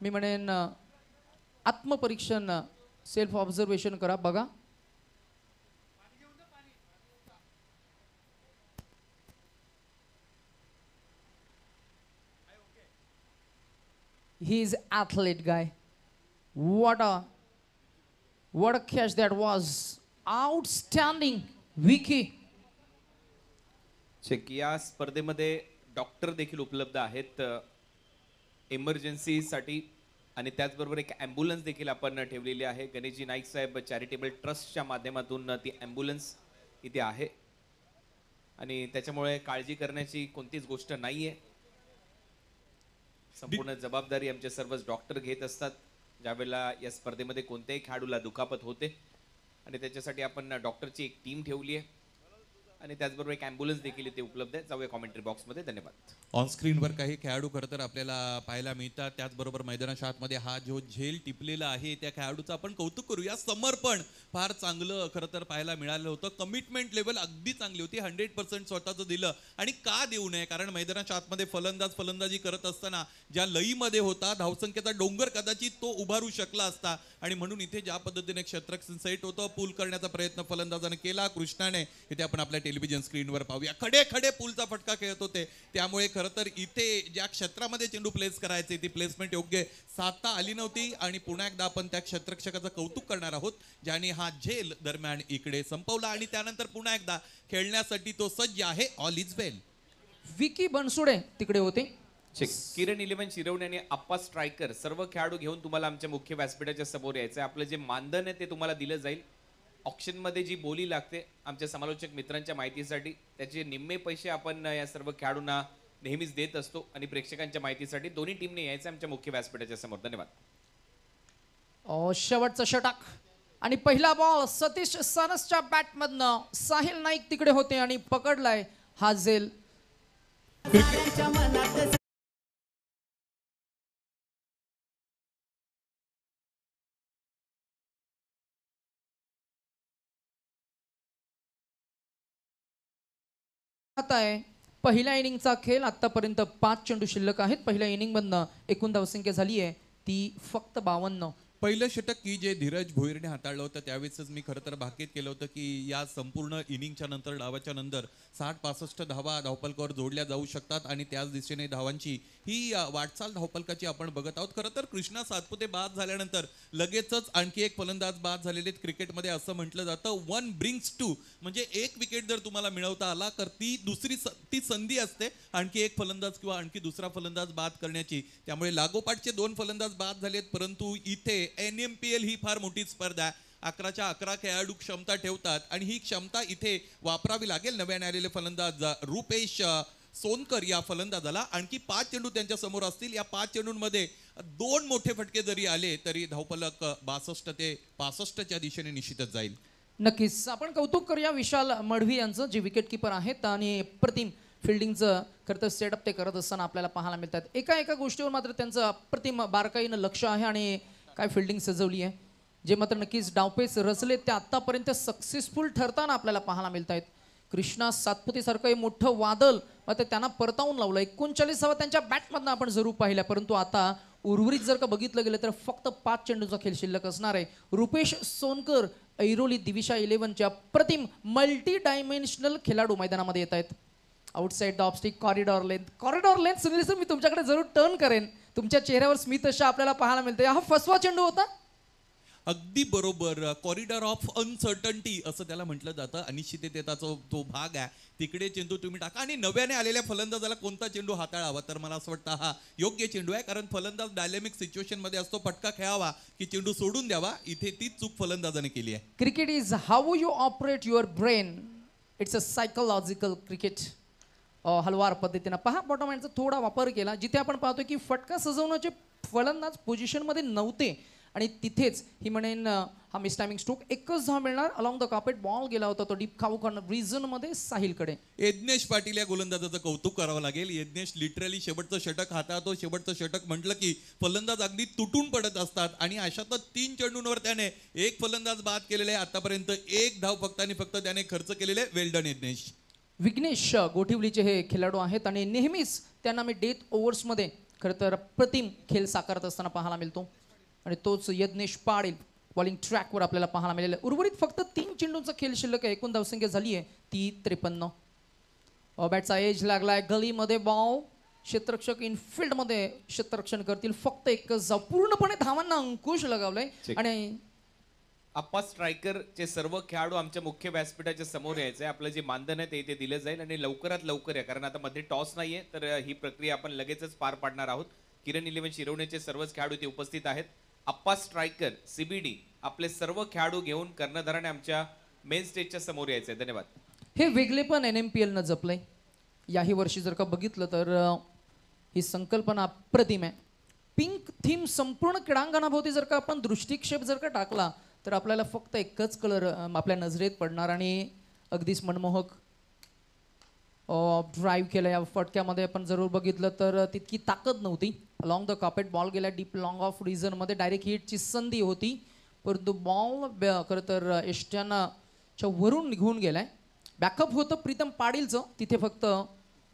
मी म्हणेन uh, आत्मपरीक्षण सेल्फ uh, ऑब्झर्वेशन करा बघा he is athlete guy what a what a catch that Vicky चेक या स्पर्धेमध्ये डॉक्टर देखील उपलब्ध आहेत इमर्जन्सीसाठी आणि त्याचबरोबर एक ॲम्ब्युलन्स देखील आपण ठेवलेली आहे गणेशजी नाईक साहेब चॅरिटेबल ट्रस्टच्या माध्यमातून ती ॲम्ब्युलन्स इथे आहे आणि त्याच्यामुळे काळजी करण्याची कोणतीच गोष्ट नाहीये संपूर्ण जबाबदारी आमचे सर्वच डॉक्टर घेत असतात ज्यावेळेला या स्पर्धेमध्ये कोणत्याही खेळाडूला दुखापत होते आणि त्याच्यासाठी आपण डॉक्टरची एक टीम ठेवली आहे आणि त्याचबरोबर एक ॲम्ब्युलन्स देखील इथे उपलब्ध आहे जाऊया कॉमेंट्री बॉक्समध्ये धन्यवाद ऑन स्क्रीनवर काही खेळाडू खरं तर आपल्याला पाहायला मिळतात त्याचबरोबर मैदानाच्या आतमध्ये हा जो झेल टिपलेला आहे त्या खेळाडूचं आपण कौतुक करूया समर्पण फार चांगलं खरं तर पाहायला मिळालं होतं कमिटमेंट लेवल अगदी चांगली होती हंड्रेड पर्सेंट स्वतःचं दिलं आणि का देऊ नये कारण मैदानाच्या आतमध्ये फलंदाज फलंदाजी करत असताना ज्या लईमध्ये होता धावसंख्येचा डोंगर कदाचित तो उभारू शकला असता आणि म्हणून इथे ज्या पद्धतीने क्षेत्रक्षण सेट होतं पूल करण्याचा प्रयत्न फलंदाजाने केला कृष्णाने इथे आपण आपल्या टेलिव्हिजन स्क्रीनवर पाहूया खडे खडे पूलचा फटका खेळत होते त्यामुळे खरं तर इथे ज्या क्षेत्रामध्ये चेंडू प्लेस करायचे ती प्लेसमेंट योग्य साधता आली नव्हती आणि पुन्हा एकदा आपण त्या क्षेत्रक्षकाचं कौतुक करणार आहोत ज्याने हा झेल दरम्यान इकडे संपवला आणि त्यानंतर पुन्हा एकदा खेळण्यासाठी तो सज्ज आहे all is well Vicky Bansude तिकडे होते किरण इलेव्हन शिरवणे आणि अप्पा स्ट्रायकर सर्व खेळाडू घेऊन तुम्हाला आमच्या मुख्य व्यासपीठाच्या समोर यायचं आहे आपलं जे मानधन आहे ते तुम्हाला दिलं जाईल ऑप्शनमध्ये जी बोली लागते आमच्या समालोचक मित्रांच्या माहितीसाठी त्याचे निम्मे पैसे आपण या सर्व खेळाडूंना नेहमीच देत असतो आणि प्रेक्षकांच्या माहितीसाठी दोन्ही टीमने यायचं आमच्या मुख्य व्यासपीठाच्या समोर धन्यवाद शेवटचा षटक आणि पहिला बॉल सतीश सनसच्या बॅटमधनं साहिल नाईक तिकडे होते आणि पकडलाय हा झेल आता आहे पहिल्या इनिंगचा खेळ आतापर्यंत पाच चेंडू शिल्लक आहेत पहिल्या इनिंगमधनं एकूण धावसंख्या झाली आहे ती फक्त बावन्न पहिलं षटक की जे धीरज भोईरने हाताळलं होतं त्यावेळेसच मी खरं तर भाकीत केलं होतं की या संपूर्ण इनिंगच्या नंतर डावाच्या नंतर साठ पासष्ट धावा धावपलकावर जोडल्या जाऊ शकतात आणि त्याच दिशेने धावांची ही वाटचाल धावपलकाची आपण बघत आहोत खरं तर कृष्णा सातपुते बाद झाल्यानंतर लगेचच आणखी एक फलंदाज बाद झालेले क्रिकेटमध्ये असं म्हटलं जातं वन ब्रिंग्स टू म्हणजे एक विकेट जर तुम्हाला मिळवता आला तर ती दुसरी ती संधी असते आणखी एक फलंदाज किंवा आणखी दुसरा फलंदाज बाद करण्याची त्यामुळे लागोपाठचे दोन फलंदाज बाद झालेत परंतु इथे एन एम पी एल ही फार मोठी स्पर्धा आहे अकराच्या अकरा खेळाडू क्षमता ठेवतात आणि ही क्षमता इथे वापरावी लागेल नव्याने आलेले फलंदाज रुपेश सोनकर या फलंदाजाला आणखी पाच चेंडू त्यांच्या समोर असतील या पाच चेंडूंमध्ये दोन मोठे फटके जरी आले तरी धावपलक बासष्ट ते पासष्टच्या दिशेने निश्चितच जाईल नक्कीच आपण कौतुक करूया विशाल मढवी यांचं जे विकेटकीपर आहेत आणि प्रतिम फिल्डिंगचं खर तर सेटअप ते करत असताना आपल्याला पाहायला मिळतात एका एका गोष्टीवर मात्र त्यांचं अप्रतिम बारकाईनं लक्ष आहे आणि काय फिल्डिंग सजवली आहे जे मात्र नक्कीच डावपेच रचले ते आत्तापर्यंत सक्सेसफुल ठरताना आपल्याला पाहायला मिळत आहेत कृष्णा सातपुतीसारखं हे मोठं वादल मात्र त्यांना परतावून लावलं एकोणचाळीसावा त्यांच्या बॅटमधनं आपण जरूर पाहिल्या परंतु आता उर्वरित जर का बघितलं गेलं तर फक्त पाच चेंडूचा खेळ शिल्लक असणार आहे रुपेश सोनकर ऐरोली दिविशा इलेव्हनच्या प्रतिम मल्टी डायमेन्शनल खेळाडू मैदानामध्ये येत आहेत outside the off stump corridor length corridor length Sunil sir मी तुमच्याकडे जरूर टर्न करेन तुमच्या चेहऱ्यावर अशा आपल्याला पाहायला मिळतं हा फसवा चेंडू होता अगदी बरोबर कॉरिडॉर ऑफ अनसर्टन्टी असं त्याला म्हटलं जातं अनिश्चिततेचा जो भाग आहे तिकडे चेंडू तुम्ही टाका आणि नव्याने आलेल्या फलंदाजाला कोणता चेंडू हाताळावा तर मला असं वाटतं हा योग्य चेंडू आहे कारण फलंदाज डायलेमिक सिच्युएशनमध्ये असतो फटका खेळावा की चेंडू सोडून द्यावा इथे तीच चूक फलंदाजाने केली आहे cricket is how you operate your brain it's a psychological cricket हलवार पद्धतीनं पहा बॉटोमॅनचा थोडा वापर केला जिथे आपण पाहतो की फटका सजवण्याचे फलंदाज पोझिशनमध्ये नव्हते आणि तिथेच ही म्हणेन हा टायमिंग स्ट्रोक एकच धाव मिळणार अलॉंग द कापेट बॉल गेला होता तो डीप खाऊ रिझन मध्ये साहिलकडे यज्ञेश पाटील या गोलंदाजाचं कौतुक करावं लागेल यज्ञेश लिटरली शेवटचं षटक हाताळतो शेवटचं षटक म्हटलं की फलंदाज अगदी तुटून पडत असतात आणि तर तीन चेंडूंवर त्याने एक फलंदाज बाद केलेला आहे आतापर्यंत एक धाव फक्त आणि फक्त त्याने खर्च केलेले वेल्डन यज्ञेश विघ्नेश गोठिवलीचे हे खेळाडू आहेत आणि नेहमीच त्यांना मी डेथ ओव्हर्समध्ये खरं तर प्रतिम खेळ साकारत असताना पाहायला मिळतो आणि तोच यज्ञेश पाडील बॉलिंग ट्रॅकवर आपल्याला पाहायला मिळेल उर्वरित फक्त तीन चेंडूंचा खेळ शिल्लक आहे एकूण धावसंख्या झाली आहे ती त्रेपन्न बॅटचा एज लागलाय गलीमध्ये गलीमध्ये बॉव क्षेत्ररक्षक इनफिल्डमध्ये क्षेत्ररक्षण करतील फक्त एक संपूर्णपणे पूर्णपणे धावांना अंकुश लगावलाय आणि स्ट्रायकर स्ट्रायकरचे सर्व खेळाडू आमच्या मुख्य व्यासपीठाच्या समोर यायचं आहे आपलं जे मानधन आहे ते इथे दिलं जाईल आणि लवकरात लवकर या कारण आता मध्ये टॉस नाहीये तर ही प्रक्रिया आपण लगेचच पार पाडणार आहोत किरण इलेव्हन शिरवण्याचे सर्वच खेळाडू इथे उपस्थित आहेत अप्पा स्ट्रायकर सीबीडी आपले सर्व खेळाडू घेऊन कर्णधाराने आमच्या मेन स्टेजच्या समोर यायचंय आहे धन्यवाद हे वेगळे पण एन एम पी एलनं न जपलंय याही वर्षी जर का बघितलं तर ही संकल्पना अप्रतिम आहे पिंक थीम संपूर्ण क्रीडांगणाभोवती जर का आपण दृष्टिक्षेप जर का टाकला तर आपल्याला फक्त एकच कलर आपल्या नजरेत पडणार आणि अगदीच मनमोहक ड्राईव्ह केला या फटक्यामध्ये आपण जरूर बघितलं तर तितकी ताकद नव्हती लॉंग द कापेट बॉल गेला डीप लॉंग ऑफ रिझनमध्ये डायरेक्ट हिटची संधी होती परंतु बॉल खरं तर एष्ट्यानाच्या वरून निघून गेलाय बॅकअप होतं प्रीतम पाडीलचं तिथे फक्त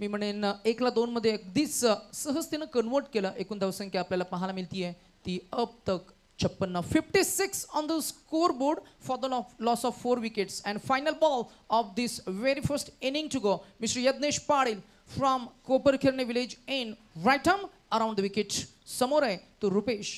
मी म्हणेन एकला दोनमध्ये अगदीच सहजतेनं कन्वर्ट केलं एकूण धावसंख्या आपल्याला पाहायला आहे ती अब तक छप्पन्न fifty six on the score board for the loss of four wicket and final ball of this very first inning to go mister Yagnesh Patil from Koparkhairane village in right arm around the wicket समोर आहे तो रुपेश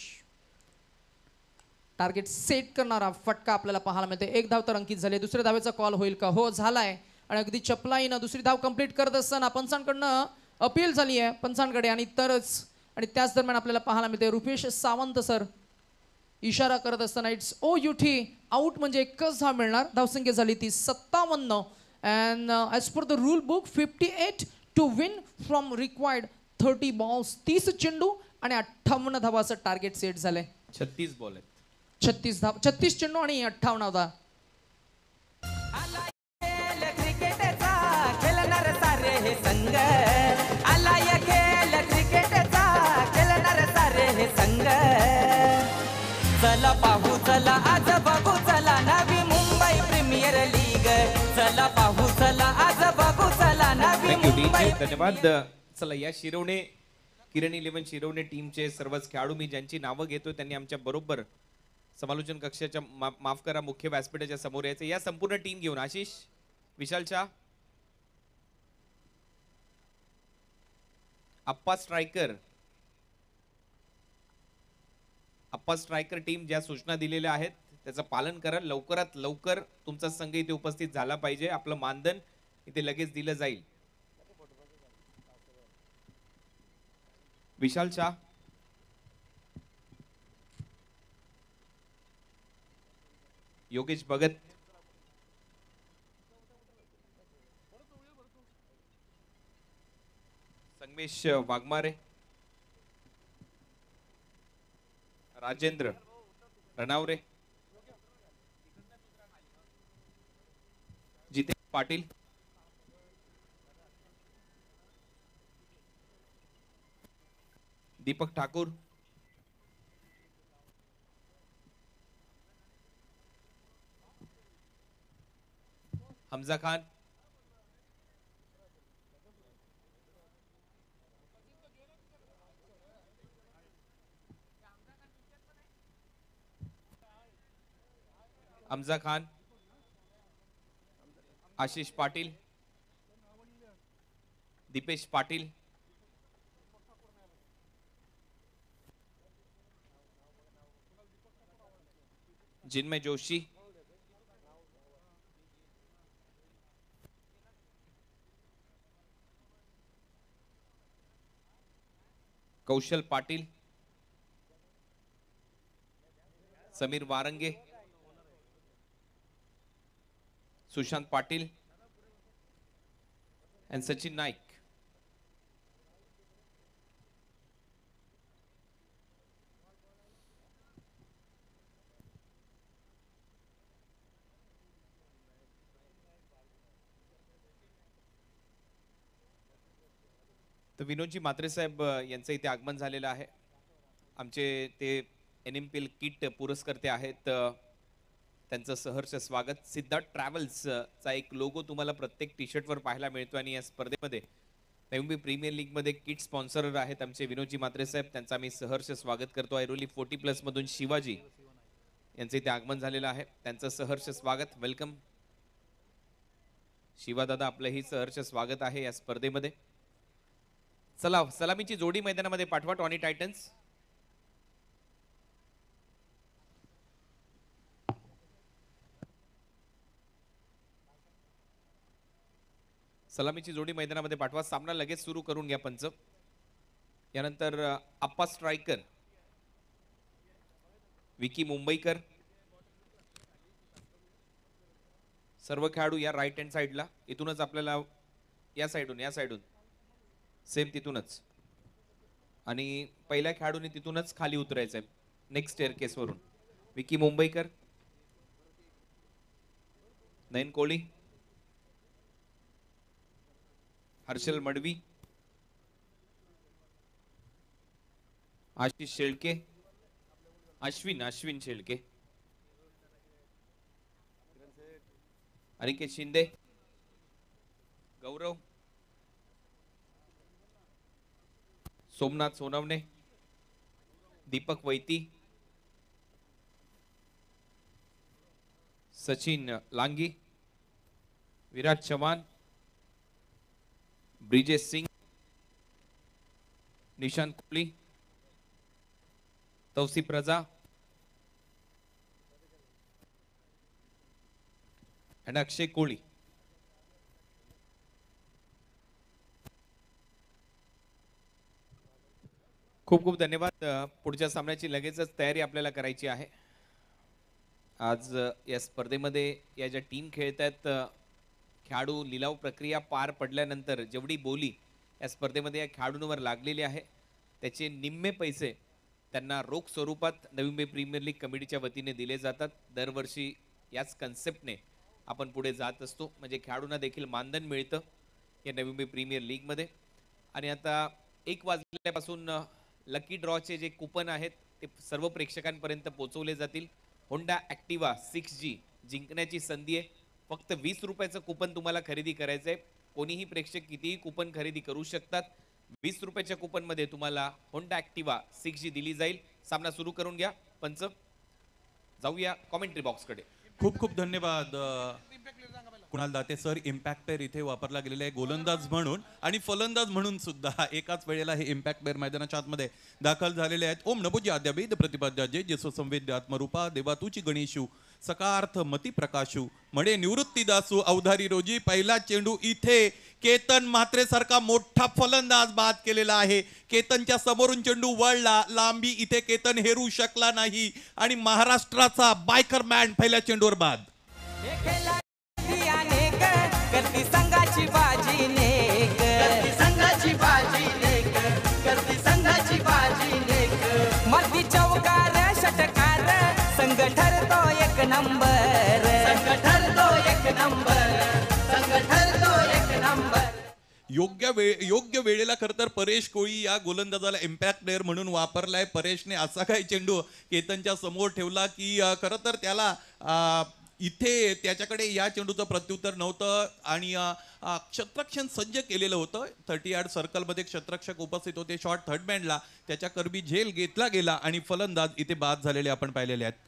टार्गेट सेट करणारा फटका आपल्याला पाहायला मिळते एक धाव तर अंकित झाले दुसऱ्या धावेचा कॉल होईल का हो झालाय आणि अगदी चपलाईनं दुसरी धाव कंप्लीट करत असताना पंचांकडनं अपील झाली आहे पंचांकडे आणि तरच आणि त्याच दरम्यान आपल्याला पाहायला मिळते रुपेश सावंत सर इशारा करत असताना इट्स ओ युठी आऊट म्हणजे एकच धाव मिळणार धावसंख्या झाली ती सत्तावन्न and as per the rule book fifty eight to win from required thirty balls तीस चेंडू आणि अठ्ठावन्न धावाचं टार्गेट सेट झालंय छत्तीस बॉल आहेत छत्तीस धाव छत्तीस चेंडू आणि अठ्ठावन्न धा संघ चला आज बघू चला नवी मुंबई प्रीमियर लीग चला पाहू चला आज बघू चला नवी मुंबई धन्यवाद चला या शिरवणे किरण इलेव्हन शिरवणे टीमचे सर्वच खेळाडू मी ज्यांची नावं घेतोय त्यांनी आमच्या बरोबर समालोचन कक्षाच्या माफ करा मुख्य व्यासपीठाच्या समोर यायचं या संपूर्ण टीम घेऊन Ashish Vishal Shah Appa striker Appa striker team ज्या सूचना दिलेल्या आहेत त्याचं पालन करा लवकरात लवकर तुमचा संघ इथे उपस्थित झाला पाहिजे आपलं मानधन इथे लगेच दिलं जाईल विशाल शाह योगेश भगत संगमेश वाघमारे राजेंद्र रणावरे जीते पाटील दीपक ठाकूर हमजा खान अमजा खान आशिष पाटील दीपेश पाटील जिन्मय जोशी कौशल पाटील समीर वारंगे सुशांत पाटील अँड सचिन नाईक तर विनोदजी मात्रे साहेब यांचं इथे आगमन झालेलं आहे आमचे ते N M P L kit पुरस्कर्ते आहेत त्यांचं सहर्ष स्वागत सिद्धार्थ ट्रॅव्हल्सचा एक लोगो तुम्हाला प्रत्येक टी शर्टवर पाहायला मिळतो आणि या स्पर्धेमध्ये नवी प्रीमियर लीगमध्ये किट स्पॉन्सर आहेत आमचे विनोदजी मात्रे साहेब त्यांचं आम्ही सहर्ष स्वागत करतो ऐरोली फोर्टी प्लसमधून शिवाजी यांचं इथे आगमन झालेलं आहे त्यांचं सहर्ष स्वागत वेलकम शिवादादा आपलंही सहर्ष स्वागत आहे या स्पर्धेमध्ये चला सलामीची जोडी मैदानामध्ये पाठवा टॉनी टायटन्स सलामीची जोडी मैदानामध्ये पाठवा सामना लगेच सुरू करून घ्या पंच यानंतर आप्पा स्ट्रायकर विकी मुंबईकर सर्व खेळाडू या राईट हँड साईडला इथूनच आपल्याला या साईडून या साईडून सेम तिथूनच आणि पहिल्या खेळाडूने तिथूनच खाली उतरायचं आहे नेक्स्ट एअर केसवरून विकी मुंबईकर नयन कोळी हर्षल मडवी आशिष शेळके अश्विन अश्विन शेळके अरिकेत शिंदे गौरव सोमनाथ सोनवणे दीपक वैती सचिन लांगी विराट चव्हाण ब्रिजेश सिंग निशांत कोहली तौसी प्रजा, अँड अक्षय कोळी खूप खूप धन्यवाद पुढच्या सामन्याची लगेचच तयारी आपल्याला करायची आहे आज या स्पर्धेमध्ये या ज्या टीम खेळत आहेत खेळाडू लिलाव प्रक्रिया पार पडल्यानंतर जेवढी बोली या स्पर्धेमध्ये या खेळाडूंवर लागलेली आहे त्याचे निम्मे पैसे त्यांना रोख स्वरूपात नवी मुंबई प्रीमियर लीग कमिटीच्या वतीने दिले जातात दरवर्षी याच कन्सेप्टने आपण पुढे जात असतो म्हणजे खेळाडूंना देखील मानधन मिळतं या नवी मुंबई प्रीमियर लीगमध्ये आणि आता एक वाजल्यापासून लकी ड्रॉचे जे कूपन आहेत ते सर्व प्रेक्षकांपर्यंत पोचवले जातील होंडा ॲक्टिवा सिक्स जी जिंकण्याची संधी आहे फक्त वीस रुपयाचं कुपन तुम्हाला खरेदी करायचं आहे कोणीही प्रेक्षक कितीही कुपन खरेदी करू शकतात वीस रुपयाच्या कुपनमध्ये तुम्हाला होंडा ॲक्टिवा सिक्स जी दिली जाईल सामना सुरू करून घ्या पंच जाऊया कॉमेंट्री बॉक्सकडे खूप खूप धन्यवाद कुणाल दाते सर इम्पॅक्ट इथे वापरला गेलेला आहे गोलंदाज म्हणून आणि फलंदाज म्हणून सुद्धा एकाच वेळेला हे इम्पॅक्ट पेअर मैदानाच्या आतमध्ये दाखल झालेले आहेत ओम नभोजी आद्यावेद प्रतिपाद्या जे जेसो संवेद्य आत्मरूपा देवा तुची गणेशू सकार्थ मती प्रकाशू म्हणे दासू अवधारी रोजी पहिला चेंडू इथे केतन मात्रे सारखा मोठा फलंदाज बाद केलेला आहे केतनच्या समोरून चेंडू वळला लांबी इथे केतन हेरू शकला नाही आणि महाराष्ट्राचा बायकर मॅन पहिल्या चेंडूवर बाद एक नंबर एक नंबर एक नंबर योग्य योग्य वेळेला खरं तर परेश कोळी या गोलंदाजाला इम्पॅक्ट प्लेअर म्हणून वापरलाय परेशने असा काही चेंडू केतनच्या समोर ठेवला की खर तर त्याला इथे त्याच्याकडे या चेंडूचं प्रत्युत्तर नव्हतं आणि क्षत्रक्षण सज्ज केलेलं होतं थर्टी सर्कल सर्कलमध्ये क्षत्रक्षक उपस्थित होते शॉर्ट थर्ड बँडला त्याच्या करबी झेल घेतला गेला आणि फलंदाज इथे बाद झालेले आपण पाहिलेले आहेत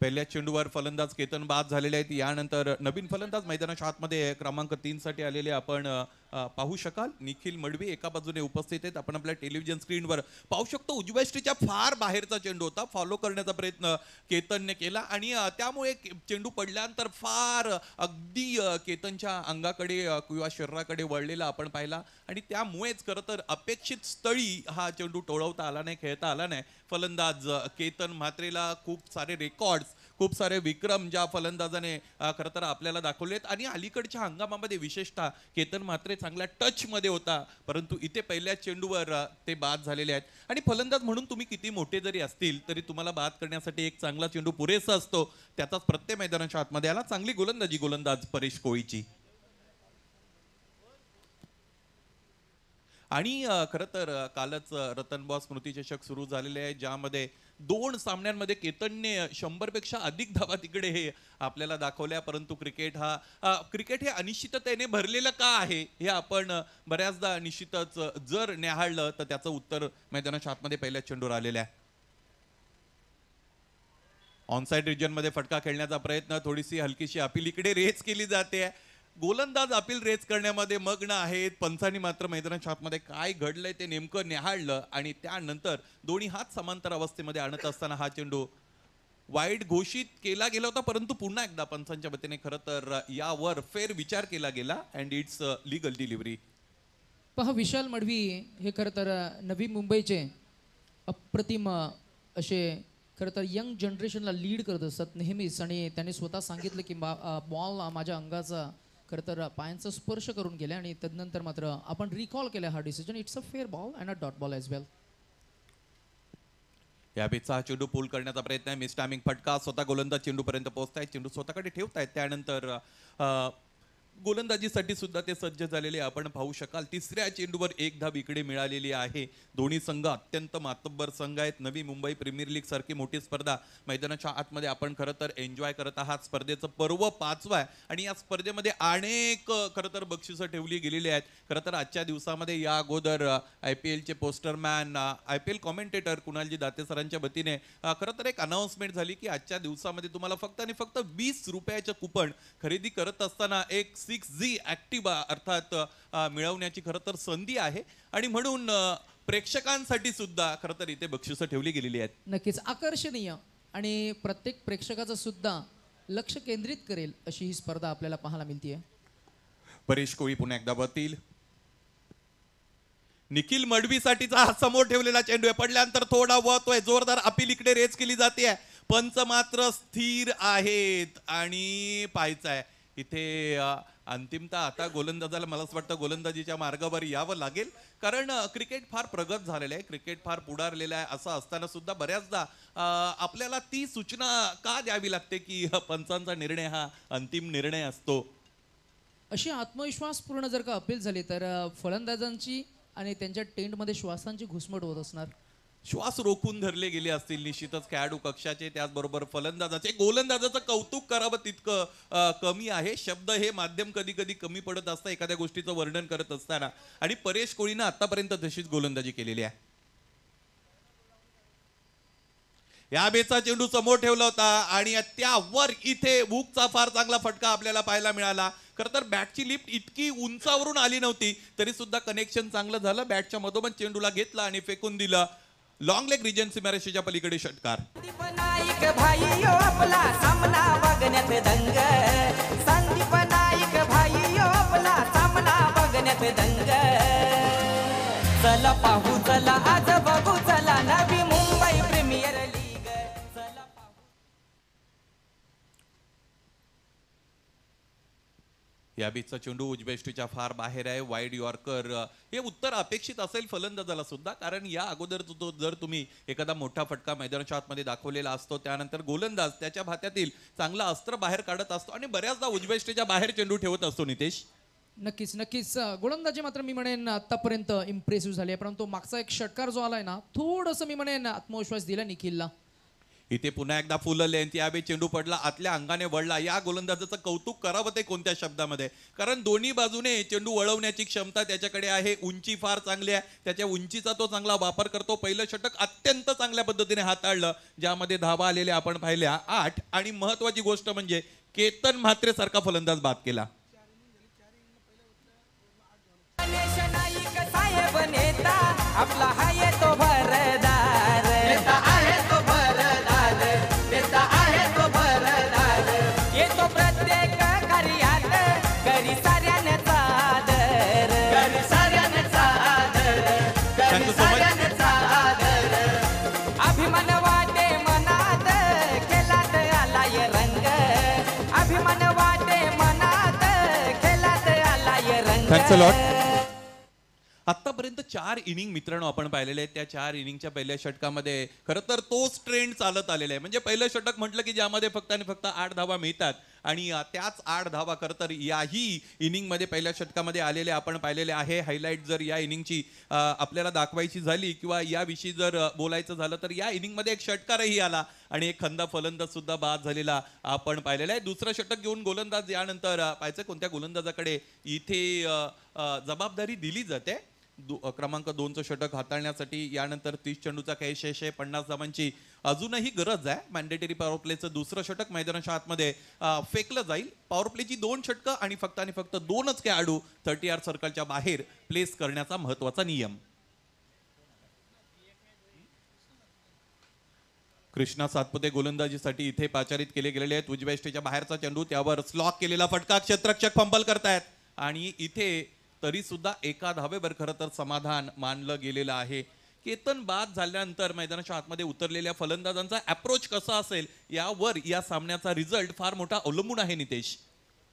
पहिल्या चेंडूवर फलंदाज केतन बाद झालेले आहेत यानंतर नवीन फलंदाज मैदानाच्या आतमध्ये क्रमांक साठी आलेले आपण पाहू शकाल निखिल मडवी एका बाजूने उपस्थित आहेत आपण आपल्या टेलिव्हिजन स्क्रीनवर पाहू शकतो उजव्या फार बाहेरचा चेंडू होता फॉलो करण्याचा प्रयत्न केतनने केला आणि त्यामुळे चेंडू पडल्यानंतर फार अगदी केतनच्या अंगाकडे किंवा शरीराकडे वळलेला आपण पाहिला आणि त्यामुळेच खरं तर अपेक्षित स्थळी हा चेंडू टोळवता आला नाही खेळता आला नाही फलंदाज केतन म्हात्रेला खूप सारे रेकॉर्ड्स खूप सारे विक्रम ज्या फलंदाजाने खरं तर आपल्याला दाखवलेत आणि अलीकडच्या हंगामामध्ये विशेषतः केतन मात्रे चांगल्या टचमध्ये होता परंतु इथे पहिल्या चेंडूवर ते बाद झालेले आहेत आणि फलंदाज म्हणून तुम्ही किती मोठे जरी असतील तरी तुम्हाला बाद करण्यासाठी एक चांगला चेंडू पुरेसा असतो त्याचाच प्रत्येक मैदानाच्या आतमध्ये आला चांगली गोलंदाजी गोलंदाज परेश कोळीची आणि खरं तर कालच रतन बॉस स्मृतीचषक सुरू झालेले आहे ज्यामध्ये दोन सामन्यांमध्ये केतनने शंभरपेक्षा अधिक धावा तिकडे हे आपल्याला दाखवल्या परंतु क्रिकेट हा क्रिकेट हे अनिश्चिततेने भरलेलं का आहे हे आपण बऱ्याचदा निश्चितच जर न्याहाळलं तर त्याचं उत्तर मैदानाच्या आतमध्ये पहिल्याच चेंडूवर आलेलं आहे ऑनसाईड रिजनमध्ये फटका खेळण्याचा प्रयत्न थोडीशी हलकीशी अपील इकडे रेज केली जाते गोलंदाज अपील रेज करण्यामध्ये मग्न आहेत पंचांनी मात्र मैदानाच्या आतमध्ये काय घडलंय ते नेमकं निहाळलं आणि त्यानंतर दोन्ही हात समांतर अवस्थेमध्ये आणत असताना हा चेंडू वाईट घोषित केला गेला होता परंतु पुन्हा एकदा पंचांच्या वतीने खरं तर यावर फेर विचार केला गेला अँड इट्स लिगल डिलिव्हरी पहा विशाल मडवी हे खरं तर नवी मुंबईचे अप्रतिम असे खरं तर यंग जनरेशनला लीड करत असतात नेहमीच आणि त्यांनी स्वतः सांगितलं की बॉल माझ्या अंगाचा खरं तर पायांचा स्पर्श करून गेले आणि त्यानंतर मात्र आपण रिकॉल केला हा decision it's a fair ball and a dot ball as well या हा चेंडू पूल करण्याचा प्रयत्न आहे मिस टायमिंग फटका स्वतः गोलंदाज चेंडूपर्यंत पोहोचतायत चेंडू स्वतःकडे ठेवतायत त्यानंतर गोलंदाजीसाठी सुद्धा ते सज्ज झालेले आपण पाहू शकाल तिसऱ्या चेंडूवर एक धाव इकडे मिळालेली आहे दोन्ही संघ अत्यंत मातब्बर संघ आहेत नवी मुंबई प्रीमियर लीग सारखी मोठी स्पर्धा मैदानाच्या आतमध्ये आपण खरं तर एन्जॉय करत आहात स्पर्धेचं पर्व पाचवा आहे आणि या स्पर्धेमध्ये अनेक खरं तर बक्षिसं ठेवली गेलेली आहेत खरं तर आजच्या दिवसामध्ये या अगोदर आय पी एलचे posterman I P L commentator कुणालजी दाते सरांच्या वतीने खरं तर एक अनाऊन्समेंट झाली की आजच्या दिवसामध्ये तुम्हाला फक्त आणि फक्त वीस रुपयाचं कुपन खरेदी करत असताना एक सिक्स झी ॲक्टिवा अर्थात मिळवण्याची खरं तर संधी आहे आणि म्हणून प्रेक्षकांसाठी सुद्धा खरं तर इथे बक्षिसं ठेवली गेलेली आहेत नक्कीच आकर्षणीय आणि प्रत्येक प्रेक्षकाचं सुद्धा लक्ष केंद्रित करेल अशी ही स्पर्धा आपल्याला पाहायला मिळते परेश कोळी पुन्हा एकदा बघतील निखिल मडवीसाठीचा हा समोर ठेवलेला चेंडू आहे पडल्यानंतर थोडा वतोय जोरदार अपील इकडे रेज केली जाते पंच मात्र स्थिर आहेत आणि पाहायचं आहे इथे अंतिमतः आता गोलंदाजाला मला असं वाटतं गोलंदाजीच्या मार्गावर यावं लागेल कारण क्रिकेट फार प्रगत झालेलं आहे क्रिकेट फार पुढारलेलं आहे असं असताना सुद्धा बऱ्याचदा आपल्याला ती सूचना का द्यावी लागते की पंचांचा निर्णय हा अंतिम निर्णय असतो अशी आत्मविश्वासपूर्ण जर का अपील झाली तर फलंदाजांची आणि त्यांच्या टेंटमध्ये श्वासांची घुसमट होत असणार श्वास रोखून धरले गेले असतील निश्चितच खेळाडू कक्षाचे त्याचबरोबर फलंदाजाचे गोलंदाजाचं कौतुक करावं तितकं कमी आहे शब्द हे माध्यम कधी कधी कमी पडत असतं एखाद्या गोष्टीचं वर्णन करत असताना आणि परेश कोळीनं आतापर्यंत तशीच गोलंदाजी केलेली आहे या बेचा चेंडू समोर ठेवला होता आणि त्यावर इथे बुकचा फार चांगला फटका आपल्याला पाहायला मिळाला खरं तर बॅटची लिफ्ट इतकी उंचावरून आली नव्हती तरी सुद्धा कनेक्शन चांगलं झालं बॅटच्या मधोमध चेंडूला घेतला आणि फेकून दिलं लॉंग लेग रिजन्सी मॅरेजच्या पलीकडे शटकार नाईक भाई यो आपला सामना बघण्यात दंग संदीप नाईक भाई यो आपला सामना बघण्यात दंग चला पाहू चला आज बघू या बीचचा चेंडू उजबेष्टीच्या फार बाहेर आहे वाईड यॉर्कर हे उत्तर अपेक्षित असेल फलंदाजाला सुद्धा कारण या अगोदर तो जर तुम्ही एखादा मोठा फटका मैदानाच्या आतमध्ये दाखवलेला असतो त्यानंतर गोलंदाज त्याच्या भात्यातील चांगला अस्त्र बाहेर काढत असतो आणि बऱ्याचदा उजबेष्टीच्या बाहेर चेंडू ठेवत असतो नितेश नक्कीच नक्कीच गोलंदाजी मात्र मी म्हणेन आतापर्यंत इम्प्रेसिव्ह झाली आहे परंतु मागचा एक षटकार जो आलाय ना थोडस मी म्हणेन आत्मविश्वास दिला निखिलला इथे पुन्हा एकदा फुलं लेंथ यावे चेंडू पडला आतल्या अंगाने वळला या गोलंदाजाचं कौतुक करावं ते कोणत्या शब्दामध्ये कारण दोन्ही बाजूने चेंडू वळवण्याची क्षमता त्याच्याकडे आहे उंची फार चांगली आहे त्याच्या उंचीचा तो चांगला वापर करतो पहिलं षटक अत्यंत चांगल्या पद्धतीने हाताळलं ज्यामध्ये धावा आलेले आपण पाहिल्या आठ आणि महत्वाची गोष्ट म्हणजे केतन म्हात्रे सारखा फलंदाज बाद केला आपला आतापर्यंत चार इनिंग मित्रांनो आपण पाहिलेले आहेत त्या चार इनिंगच्या पहिल्या षटकामध्ये खरं तर तोच ट्रेंड चालत आलेला आहे म्हणजे पहिलं षटक म्हटलं की ज्यामध्ये फक्त आणि फक्त आठ धावा मिळतात आणि त्याच आठ धावा तर याही इनिंगमध्ये पहिल्या षटकामध्ये आलेले आपण पाहिलेले आहे हायलाईट जर या इनिंगची आपल्याला दाखवायची झाली किंवा याविषयी जर बोलायचं झालं तर या इनिंगमध्ये एक षटकारही आला आणि एक खंदा फलंदाज सुद्धा बाद झालेला आपण पाहिलेला आहे दुसरं षटक घेऊन गोलंदाज यानंतर पाहायचं कोणत्या गोलंदाजाकडे इथे जबाबदारी दिली जाते दो क्रमांक दोनचं षटक हाताळण्यासाठी यानंतर तीस चेंडूचा काही आहे पन्नास धावांची अजूनही गरज आहे मॅन्डेटरी पॉवर प्लेचं दुसरं षटक मैदानाच्या आतमध्ये फेकलं जाईल पॉवर प्लेची दोन षटकं आणि फक्त आणि फक्त दोनच खेळाडू थर्टी आर सर्कलच्या बाहेर प्लेस करण्याचा महत्वाचा नियम कृष्णा सातपुते गोलंदाजीसाठी इथे पाचारित केले गेलेले आहेत उजव्या बाहेरचा चेंडू त्यावर स्लॉक केलेला फटका क्षेत्रक्षक फंपल करतायत आणि इथे तरीसुद्धा एका धावेवर खरं तर समाधान मानलं गेलेलं आहे केतन बाद झाल्यानंतर मैदानाच्या आतमध्ये उतरलेल्या फलंदाजांचा अप्रोच कसा असेल यावर या सामन्याचा रिझल्ट फार मोठा अवलंबून आहे नितेश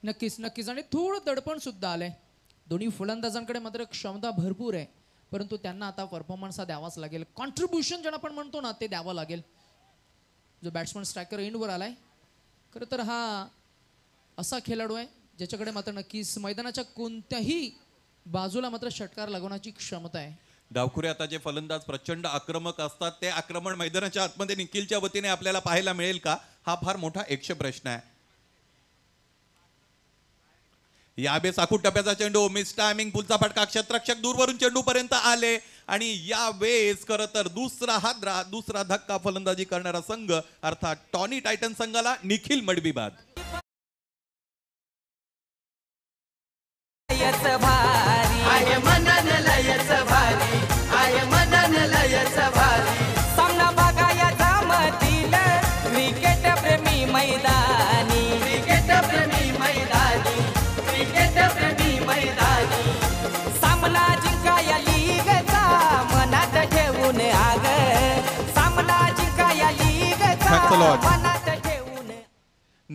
नक्कीच नक्कीच आणि थोडं दडपण सुद्धा आलंय दोन्ही फलंदाजांकडे मात्र क्षमता भरपूर आहे परंतु त्यांना आता परफॉर्मन्स हा द्यावाच लागेल कॉन्ट्रीब्युशन ज्याला आपण म्हणतो ना ते द्यावं लागेल जो बॅट्समन स्ट्रायकर एंडवर आलाय खरं तर हा असा खेळाडू आहे ज्याच्याकडे मात्र नक्कीच मैदानाच्या कोणत्याही बाजूला मात्र षटकार लागवण्याची क्षमता आहे डावखुरे आता जे फलंदाज प्रचंड आक्रमक असतात ते आक्रमण मैदानाच्या आतमध्ये निखिलच्या वतीने आपल्याला पाहायला मिळेल का हा फार मोठा एकशे प्रश्न आहे बे साखू टप्प्याचा चेंडू मिस टायमिंग पुलचा फटका क्षेत्रक्षक दूरवरून चेंडू पर्यंत आले आणि या वेळेस खर तर दुसरा हा दुसरा धक्का फलंदाजी करणारा संघ अर्थात टॉनी टायटन संघाला निखिल मडबी बाद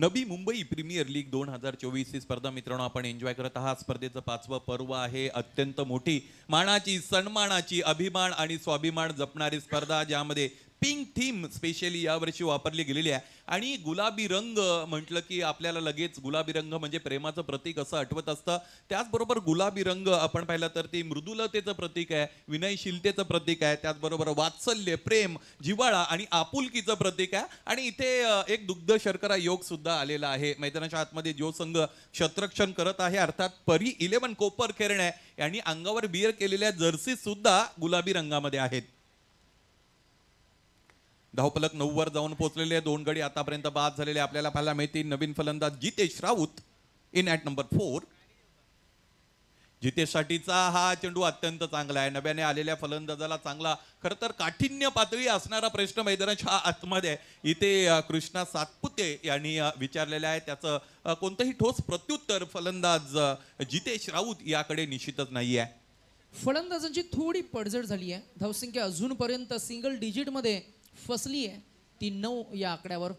नवी मुंबई प्रीमियर लीग दोन हजार चोवीस ही स्पर्धा मित्रांनो आपण एन्जॉय करत आहात स्पर्धेचं पाचवं पर्व आहे अत्यंत मोठी मानाची सन्मानाची अभिमान आणि स्वाभिमान जपणारी स्पर्धा ज्यामध्ये पिंक थीम स्पेशली यावर्षी वापरली गेलेली आहे आणि गुलाबी रंग म्हटलं की आपल्याला लगेच गुलाबी रंग म्हणजे प्रेमाचं प्रतीक असं आठवत असतं त्याचबरोबर गुलाबी रंग आपण पाहिलं तर ती मृदुलतेचं प्रतीक आहे विनयशीलतेचं प्रतीक आहे त्याचबरोबर वात्सल्य प्रेम जिवाळा आणि आपुलकीचं प्रतीक आहे आणि इथे एक दुग्ध शर्करा योग सुद्धा आलेला आहे मैदानाच्या आतमध्ये जो संघ शत्रक्षण करत आहे अर्थात परी इलेव्हन कोपर खेरण यांनी आणि अंगावर बियर केलेल्या जर्सी सुद्धा गुलाबी रंगामध्ये आहेत नऊ नऊवर जाऊन पोहोचलेले दोन गडी आतापर्यंत बाद झालेले आपल्याला पाहायला मिळतील नवीन फलंदाज Jitesh Raut in at number four जितेशसाठीचा हा चेंडू अत्यंत चांगला आहे नव्याने आलेल्या फलंदाजाला चांगला खरं तर काठिण्य पातळी असणारा प्रश्न मैदानाच्या आतमध्ये इथे कृष्णा सातपुते यांनी विचारलेलं आहे त्याचं कोणतंही ठोस प्रत्युत्तर फलंदाज जितेश राऊत याकडे निश्चितच नाही आहे फलंदाजांची थोडी पडझड झाली आहे धावसंख्या अजूनपर्यंत सिंगल डिजिटमध्ये फसली आहे ती नऊ या आकड्यावर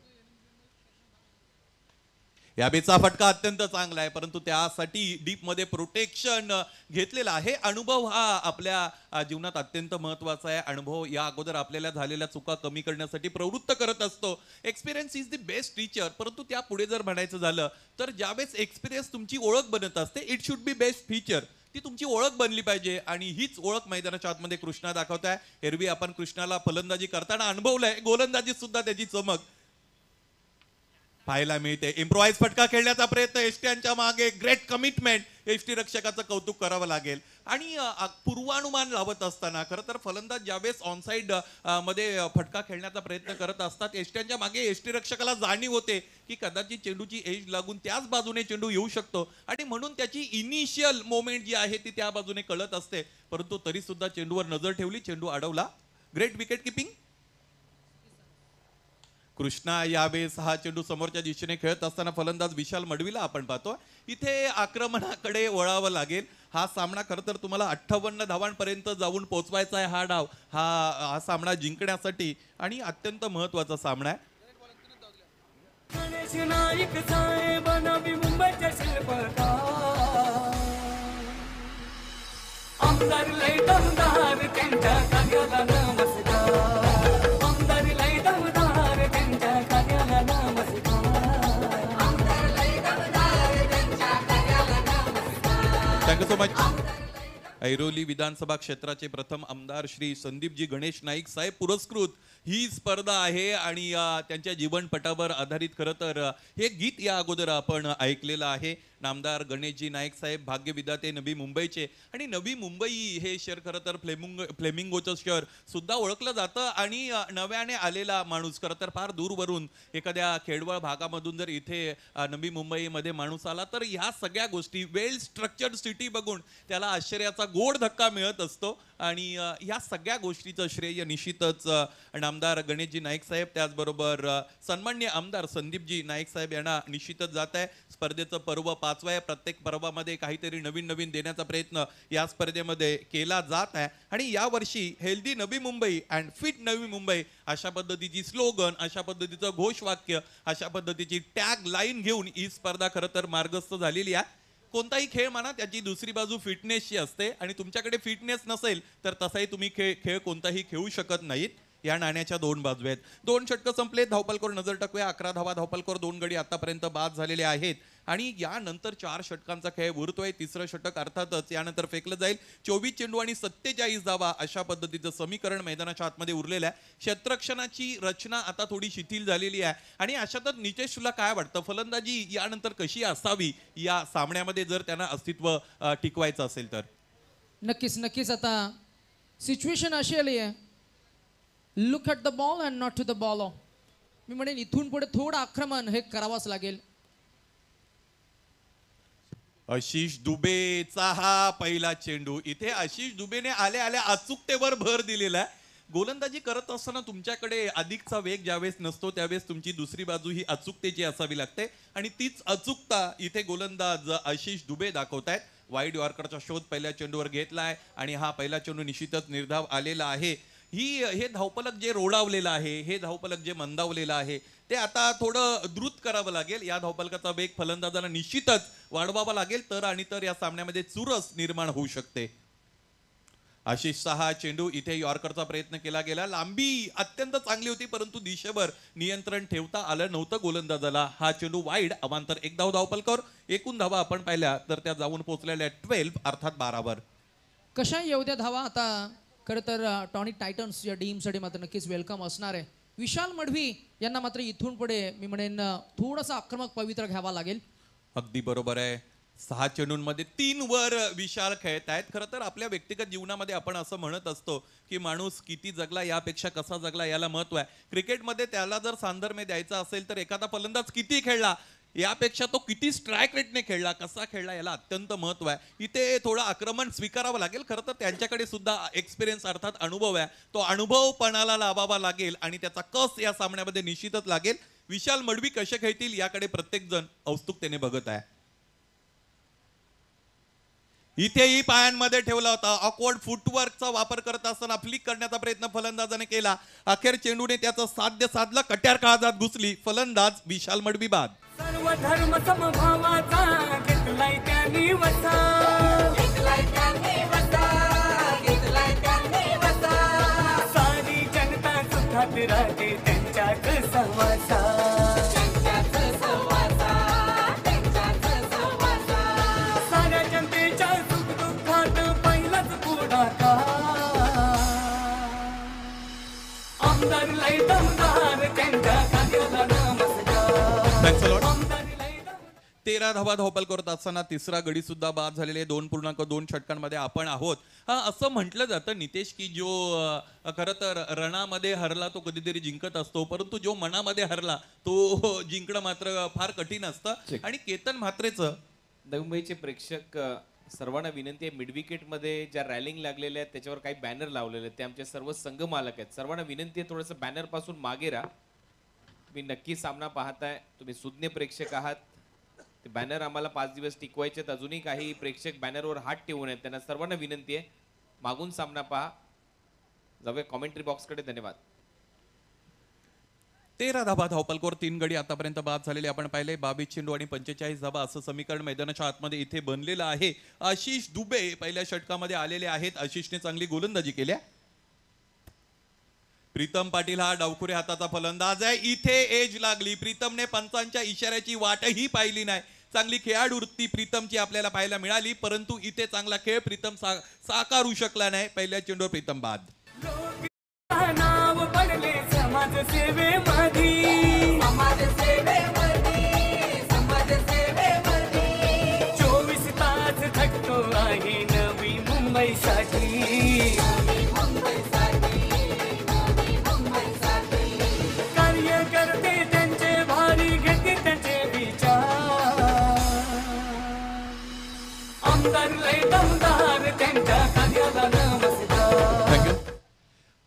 याबीचा फटका अत्यंत चांगला आहे परंतु त्यासाठी डीपमध्ये प्रोटेक्शन घेतलेला आहे अनुभव हा आपल्या जीवनात अत्यंत महत्वाचा आहे अनुभव या अगोदर आपल्याला झालेल्या चुका कमी करण्यासाठी प्रवृत्त करत असतो experience is the best teacher परंतु त्या पुढे जर म्हणायचं झालं तर ज्यावेळेस एक्सपिरियन्स तुमची ओळख बनत असते it should be best feature ती तुमची ओळख बनली पाहिजे आणि हीच ओळख मैदानाच्या आतमध्ये कृष्णा दाखवत आहे एरवी आपण कृष्णाला फलंदाजी करताना अनुभवलंय गोलंदाजीत सुद्धा त्याची चमक पाहायला मिळते इम्प्रोवाइज फटका खेळण्याचा प्रयत्न एसट्यांच्या मागे ग्रेट कमिटमेंट यष्टी रक्षकाचं कौतुक करावं लागेल आणि पूर्वानुमान लावत असताना खरं तर फलंदाज ज्यावेळेस ऑनसाईड मध्ये फटका खेळण्याचा प्रयत्न करत असतात एष्ट्यांच्या मागे रक्षकाला जाणीव होते की कदाचित चेंडूची एज लागून त्याच बाजूने चेंडू येऊ शकतो आणि म्हणून त्याची इनिशियल मोमेंट जी आहे ती त्या बाजूने कळत असते परंतु तरी सुद्धा चेंडूवर नजर ठेवली चेंडू अडवला ग्रेट विकेट किपिंग कृष्णा यावेळेस हा चेंडू समोरच्या दिशेने खेळत असताना फलंदाज विशाल मडवीला आपण पाहतो इथे आक्रमणाकडे वळावं लागेल हा सामना खरं तर तुम्हाला अठ्ठावन्न धावांपर्यंत जाऊन पोचवायचा आहे हा डाव हा हा सामना जिंकण्यासाठी आणि अत्यंत महत्वाचा सामना आहे सो मच ऐरोली विधानसभा क्षेत्राचे प्रथम आमदार श्री संदीपजी गणेश नाईक साहेब पुरस्कृत ही स्पर्धा आहे आणि त्यांच्या जीवनपटावर आधारित खरं तर हे गीत या अगोदर आपण ऐकलेलं आहे नामदार गणेशजी नाईक साहेब भाग्यविधाते नवी मुंबईचे आणि नवी मुंबई हे शहर खरं तर फ्लेमुंग फ्लेमिंगोचं शहर सुद्धा ओळखलं जातं आणि नव्याने आलेला माणूस खरं तर फार दूरवरून एखाद्या खेडवळ भागामधून जर इथे नवी मुंबईमध्ये माणूस आला तर ह्या सगळ्या गोष्टी वेल स्ट्रक्चर्ड सिटी बघून त्याला आश्चर्याचा गोड धक्का मिळत असतो आणि ह्या सगळ्या गोष्टीचं श्रेय निश्चितच आमदार गणेशजी नाईक साहेब त्याचबरोबर सन्मान्य आमदार संदीपजी नाईक साहेब यांना निश्चितच जात आहे स्पर्धेचं पर्व पाचवं आहे प्रत्येक पर्वामध्ये काहीतरी नवीन नवीन देण्याचा प्रयत्न या स्पर्धेमध्ये केला जात आहे आणि यावर्षी हेल्दी नवी मुंबई अँड फिट नवी मुंबई अशा पद्धतीची स्लोगन अशा पद्धतीचं घोषवाक्य अशा पद्धतीची टॅग लाईन घेऊन ही स्पर्धा खरं तर मार्गस्थ झालेली आहे कोणताही खेळ म्हणा त्याची दुसरी बाजू फिटनेसची असते आणि तुमच्याकडे फिटनेस नसेल तर तसाही तुम्ही खेळ खेळ कोणताही खेळू शकत नाहीत या नाण्याच्या दोन बाजू आहेत दोन षटकं संपले धावपालकोर नजर टाकूया अकरा धावा धावपालकोर दोन गडी आतापर्यंत बाद झालेले आहेत आणि यानंतर चार षटकांचा खेळ उरतोय तिसरं षटक अर्थातच यानंतर फेकलं जाईल चोवीस चेंडू आणि सत्तेचाळीस धावा अशा पद्धतीचं समीकरण मैदानाच्या आतमध्ये उरलेलं आहे क्षेत्रक्षणाची रचना आता थोडी शिथिल झालेली आहे आणि अशातच नितेश तुला काय वाटतं फलंदाजी यानंतर कशी असावी या सामन्यामध्ये जर त्यांना अस्तित्व टिकवायचं असेल तर नक्कीच नक्कीच आता सिच्युएशन अशी आली आहे look at the ball and not to the ball मी म्हणेन इथून पुढे थोडं आक्रमण हे करावंच लागेल आशिष दुबेचा हा पहिला चेंडू इथे आशिष दुबेने आल्या आल्या अचूकतेवर भर दिलेला आहे गोलंदाजी करत असताना तुमच्याकडे अधिकचा वेग ज्यावेळेस नसतो त्यावेळेस तुमची दुसरी बाजू ही अचूकतेची असावी लागते आणि तीच अचूकता इथे गोलंदाज आशिष दुबे दाखवत आहेत वाईट वारकरचा शोध पहिल्या चेंडूवर घेतला आहे आणि हा पहिला चेंडू निश्चितच निर्धाव आलेला आहे ही हे धावपलक जे रोडावलेलं आहे हे धावपलक जे मंदावलेलं आहे ते आता थोडं द्रुत करावं लागेल या धावपलकाचा वेग फलंदाजाला निश्चितच वाढवावा लागेल तर आणि तर या सामन्यामध्ये चुरस निर्माण होऊ शकते आशिष सहा चेंडू इथे यॉर्करचा प्रयत्न केला गेला लांबी अत्यंत चांगली होती परंतु दिशेभर नियंत्रण ठेवता आलं नव्हतं गोलंदाजाला हा चेंडू वाईड अवांतर एक धाव धावपलकर एकूण धावा आपण पाहिल्या तर त्या जाऊन पोहोचलेल्या ट्वेल्व अर्थात बारावर कशा येऊ द्या धावा आता खरं तर टॉनिक टायटन्स या टीमसाठी मात्र नक्कीच वेलकम असणार आहे विशाल मडवी यांना मात्र इथून पुढे मी म्हणेन थोडासा आक्रमक पवित्र घ्यावा लागेल अगदी बरोबर आहे सहा चेंडूंमध्ये तीन वर विशाल खेळत आहेत खरं तर आपल्या व्यक्तिगत जीवनामध्ये आपण असं म्हणत असतो की माणूस किती जगला यापेक्षा कसा जगला याला महत्व आहे क्रिकेटमध्ये त्याला जर सांधर्म्य द्यायचा असेल तर एखादा फलंदाज किती खेळला यापेक्षा तो किती स्ट्रायक रेटने खेळला कसा खेळला याला अत्यंत महत्व आहे इथे थोडं आक्रमण स्वीकारावं लागेल खरं तर त्यांच्याकडे सुद्धा एक्सपिरियन्स अर्थात अनुभव आहे तो अनुभव पणाला लावावा लागेल आणि त्याचा कस या सामन्यामध्ये निश्चितच लागेल विशाल मडवी कसे खेळतील याकडे प्रत्येकजण औत्सुकतेने बघत आहे इथेही पायांमध्ये ठेवला होता ऑकवर्ड फुटवर्कचा वापर करत असताना फ्लिक करण्याचा प्रयत्न फलंदाजाने केला अखेर चेंडूने त्याचं साध्य साधलं कट्यार काळजात घुसली फलंदाज विशाल मडवी बाद सर्व धर्म समभावाचा घेतलाय त्यांनी वसा घेतलाय त्यांनी वसा सारी जनता सुखात राहते त्यांच्यात तेरा धावा धावपाल करत असताना तिसरा गडी सुद्धा बाद झालेले दोन पूर्णांक दोन षटकांमध्ये आपण आहोत हा असं म्हटलं जातं नितेश की जो खरं तर रणामध्ये हरला तो कधीतरी जिंकत असतो परंतु जो मनामध्ये हरला तो जिंकणं मात्र फार कठीण असतं आणि केतन म्हात्रेचं मुंबईचे प्रेक्षक सर्वांना विनंती आहे मध्ये ज्या रॅलिंग लागलेल्या आहेत त्याच्यावर काही बॅनर लावलेले आहेत ते आमचे सर्व संघ मालक आहेत सर्वांना विनंती आहे बॅनर पासून मागे राहा तुम्ही नक्की सामना पाहताय तुम्ही सुज्ञ प्रेक्षक आहात ते बॅनर आम्हाला पाच दिवस टिकवायचे अजूनही काही प्रेक्षक बॅनरवर हात ठेवून आहेत त्यांना सर्वांना विनंती आहे मागून सामना पहा जाऊया कॉमेंट्री बॉक्सकडे धन्यवाद तेरा धाबा धावपलकोर तीन गडी आतापर्यंत बाद झालेले आपण पाहिले बावीस चेंडू आणि पंचेचाळीस धाबा असं समीकरण मैदानाच्या आतमध्ये इथे बनलेलं आहे आशिष दुबे पहिल्या षटकामध्ये आलेले आहेत आशिषने चांगली गोलंदाजी केल्या प्रीतम पाटील हा डावखुरे हाताचा फलंदाज आहे इथे एज लागली प्रीतमने पंचांच्या इशाऱ्याची वाटही पाहिली नाही चांगली खेळाडू वृत्ती प्रीतमची आपल्याला पाहायला मिळाली परंतु इथे चांगला खेळ प्रीतम सा, साकारू शकला नाही पहिल्या चेंडूवर प्रीतम बाद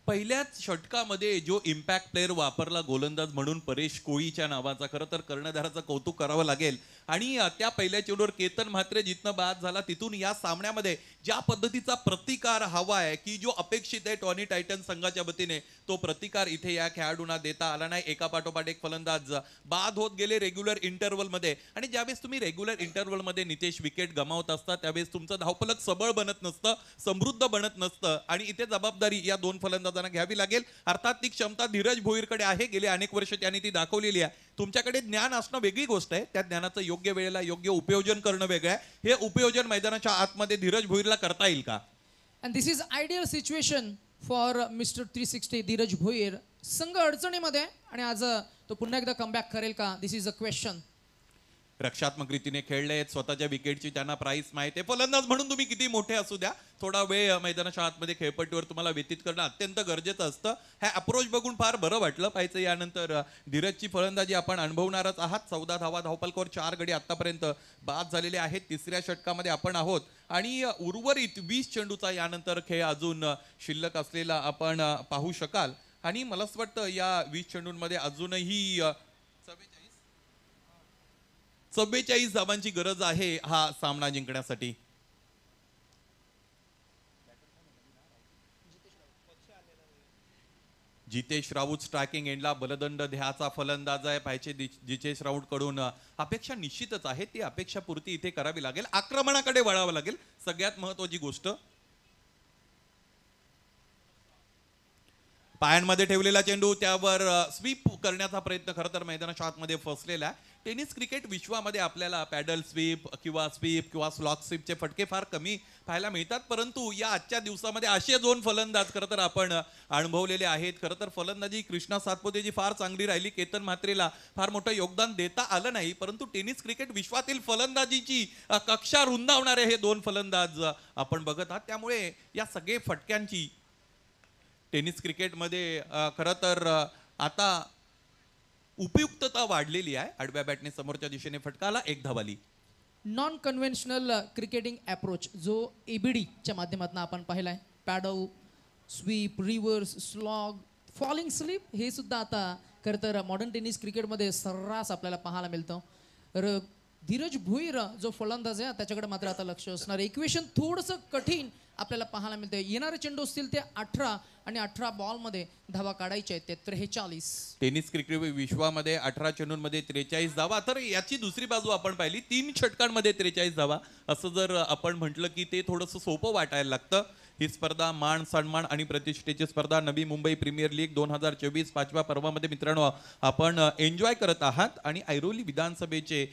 पहिल्याच षटकामध्ये जो इम्पॅक्ट प्लेअर वापरला गोलंदाज म्हणून परेश कोळीच्या नावाचा खरं तर कर्णधाराचं कौतुक करावं लागेल आणि त्या पहिल्या चेंडूवर केतन म्हात्रे जिथनं बाद झाला तिथून या सामन्यामध्ये ज्या पद्धतीचा प्रतिकार हवा आहे की जो अपेक्षित आहे टॉनी टायटन संघाच्या वतीने तो प्रतिकार इथे या खेळाडूंना देता आला नाही एका पाठोपाठ एक फलंदाज बाद होत गेले रेग्युलर मध्ये आणि ज्यावेळेस तुम्ही रेग्युलर इंटरव्हलमध्ये नितेश विकेट गमावत असता त्यावेळेस तुमचं धावपलक सबळ बनत नसतं समृद्ध बनत नसतं आणि इथे जबाबदारी या दोन फलंदाजांना घ्यावी लागेल अर्थात ती क्षमता धीरज भोईरकडे आहे गेले अनेक वर्ष त्यांनी ती दाखवलेली आहे तुमच्याकडे ज्ञान असणं वेगळी गोष्ट आहे त्या ज्ञानाचं योग्य वेळेला योग्य उपयोजन करणं वेगळं आहे हे उपयोजन मैदानाच्या आतमध्ये धीरज भोईरला करता येईल का and this is ideal situation for mister three sixty Dhiraj Bhoir संघ अडचणीमध्ये आणि आज uh, तो पुन्हा एकदा कमबॅक करेल का दिस इज अ क्वेश्चन रक्षात्मक रीतीने खेळले स्वतःच्या विकेटची त्यांना प्राईस माहिती आहे फलंदाज म्हणून तुम्ही किती मोठे असू द्या थोडा वेळ मैदानाच्या आतमध्ये खेळपट्टीवर तुम्हाला व्यतीत करणं अत्यंत गरजेचं असतं हे अप्रोच बघून फार बरं वाटलं पाहिजे यानंतर धीरजची फलंदाजी आपण अनुभवणारच आहात चौदा धावा धावपालखोर चार गडी आतापर्यंत बाद झालेले आहेत तिसऱ्या षटकामध्ये आपण आहोत आणि उर्वरित वीस चेंडूचा यानंतर खेळ अजून शिल्लक असलेला आपण पाहू शकाल आणि मला असं वाटतं या वीस चेंडूंमध्ये अजूनही चव्वेचाळीस धावांची गरज आहे हा सामना जिंकण्यासाठी जितेश राऊत स्ट्रायकिंग एंडला बलदंड ध्याचा फलंदाज आहे पाहिजे जितेश राऊत कडून अपेक्षा निश्चितच आहे ती अपेक्षा पूर्ती इथे करावी लागेल आक्रमणाकडे वळावं लागेल सगळ्यात महत्वाची गोष्ट पायांमध्ये ठेवलेला चेंडू त्यावर स्वीप करण्याचा प्रयत्न खरं तर मैदानाच्या आतमध्ये फसलेला आहे टेनिस क्रिकेट विश्वामध्ये आपल्याला पॅडल स्वीप किंवा स्वीप किंवा स्लॉक स्वीपचे फटके फार कमी पाहायला मिळतात परंतु या आजच्या दिवसामध्ये असे दोन फलंदाज खरं तर आपण अनुभवलेले आहेत खरं तर फलंदाजी कृष्णा सातपुतेची फार चांगली राहिली केतन म्हात्रेला फार मोठं योगदान देता आलं नाही परंतु टेनिस क्रिकेट विश्वातील फलंदाजीची कक्षा रुंदावणारे हे दोन फलंदाज आपण बघत आहात त्यामुळे या सगळे फटक्यांची टेनिस क्रिकेटमध्ये खरं तर आता उपयुक्तता वाढलेली आहे आडव्या बॅटने समोरच्या दिशेने फटकाला एक धावाली नॉन कन्व्हेन्शनल क्रिकेटिंग अप्रोच जो एबीडीच्या माध्यमातून आपण पाहिलाय paddle sweep reverse slog falling slip हे सुद्धा आता खरं तर मॉडर्न टेनिस क्रिकेटमध्ये सर्रास आपल्याला पाहायला मिळतं र धीरज भुईर जो फलंदाज आहे त्याच्याकडे मात्र आता लक्ष असणार इक्वेशन थोडंसं कठीण आपल्याला पाहायला मिळते येणारे चेंडू असतील ते अठरा आणि अठरा बॉलमध्ये धावा काढायचे आहेत ते त्रेचाळीस टेनिस क्रिकेट विश्वामध्ये अठरा चेंडूंमध्ये त्रेचाळीस धावा तर याची दुसरी बाजू आपण पाहिली तीन षटकांमध्ये त्रेचाळीस धावा असं जर आपण म्हटलं की ते थोडंसं सोपं वाटायला लागतं ही स्पर्धा मान सन्मान आणि प्रतिष्ठेची स्पर्धा नवी मुंबई प्रीमियर लीग दोन हजार चोवीस पाचव्या पर्वामध्ये मित्रांनो आपण एन्जॉय करत आहात आणि ऐरोली विधानसभेचे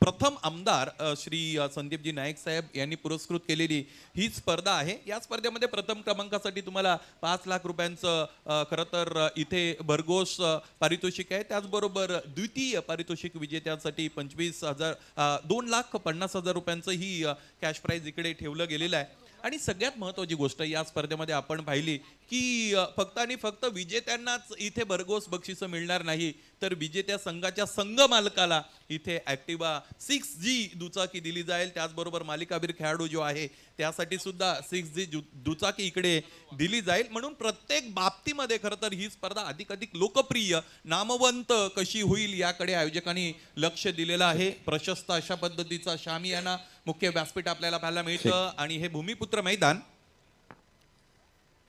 प्रथम आमदार श्री संदीपजी नाईक साहेब यांनी पुरस्कृत केलेली ही स्पर्धा आहे या स्पर्धेमध्ये प्रथम क्रमांकासाठी तुम्हाला पाच लाख रुपयांचं खरं तर इथे भरघोस पारितोषिक आहे त्याचबरोबर द्वितीय पारितोषिक विजेत्यासाठी पंचवीस हजार दोन लाख पन्नास हजार रुपयांचं ही कॅश प्राईज इकडे ठेवलं गेलेलं आहे आणि सगळ्यात महत्त्वाची गोष्ट या स्पर्धेमध्ये आपण पाहिली की फक्त आणि फक्त विजेत्यांनाच इथे भरघोस बक्षिसं मिळणार नाही तर विजेत्या संघाच्या संघ मालकाला इथे ॲक्टिवा सिक्स जी दुचाकी दिली जाईल त्याचबरोबर मालिकाबीर खेळाडू जो आहे त्यासाठी सुद्धा सिक्स जी दुचाकी इकडे दिली जाईल म्हणून प्रत्येक बाबतीमध्ये खरं तर ही स्पर्धा अधिक अधिक लोकप्रिय नामवंत कशी होईल याकडे आयोजकांनी लक्ष दिलेलं आहे प्रशस्त अशा पद्धतीचा शामियाना मुख्य व्यासपीठ आपल्याला पाहायला मिळतं आणि हे भूमिपुत्र मैदान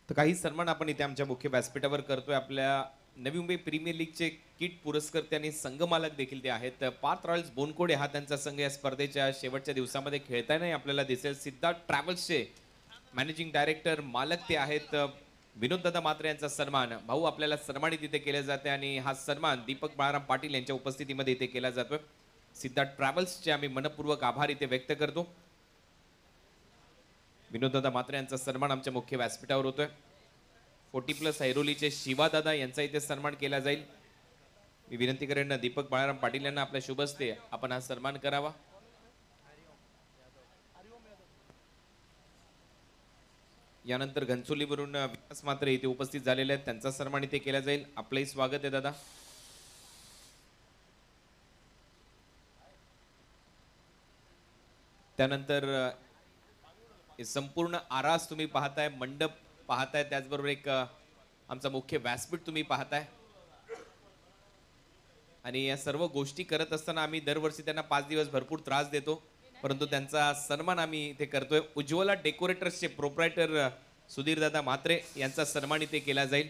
तर काही सन्मान आपण इथे आमच्या मुख्य व्यासपीठावर करतोय आपल्या नवी मुंबई प्रीमियर लीगचे किट पुरस्कर्ते आणि संघमालक देखील ते आहेत पार्थ रॉयल्स बोनकोडे हा त्यांचा संघ या स्पर्धेच्या शेवटच्या दिवसामध्ये खेळताना आपल्याला दिसेल सिद्धार्थ ट्रॅव्हल्सचे मॅनेजिंग डायरेक्टर मालक ते आहेत दादा मात्रे यांचा सन्मान भाऊ आपल्याला सन्मानित इथे केले जाते आणि हा सन्मान दीपक बाळाराम पाटील यांच्या उपस्थितीमध्ये इथे केला जातो सिद्धार्थ ट्रॅव्हल्सचे आम्ही मनपूर्वक आभार इथे व्यक्त करतो विनोददादा मात्रे यांचा सन्मान आमच्या मुख्य व्यासपीठावर होतोय फोर्टी प्लस ऐरोलीचे शिवादादा यांचा इथे सन्मान केला जाईल मी विनंती करेन ना दीपक बाळाराम पाटील यांना आपल्या शुभस्ते आपण हा सन्मान करावा यानंतर घनसोलीवरून विकास मात्र इथे उपस्थित झालेले आहेत त्यांचा सन्मान इथे केला जाईल आपलंही स्वागत आहे दादा त्यानंतर संपूर्ण आरास तुम्ही पाहताय मंडप पाहताय त्याचबरोबर एक आमचा मुख्य व्यासपीठ तुम्ही पाहताय आणि या सर्व गोष्टी करत असताना आम्ही दरवर्षी त्यांना पाच दिवस भरपूर त्रास देतो परंतु त्यांचा सन्मान आम्ही इथे करतोय उज्ज्वला डेकोरेटर्सचे प्रोप्रायटर सुधीरदादा मात्रे यांचा सन्मान इथे केला जाईल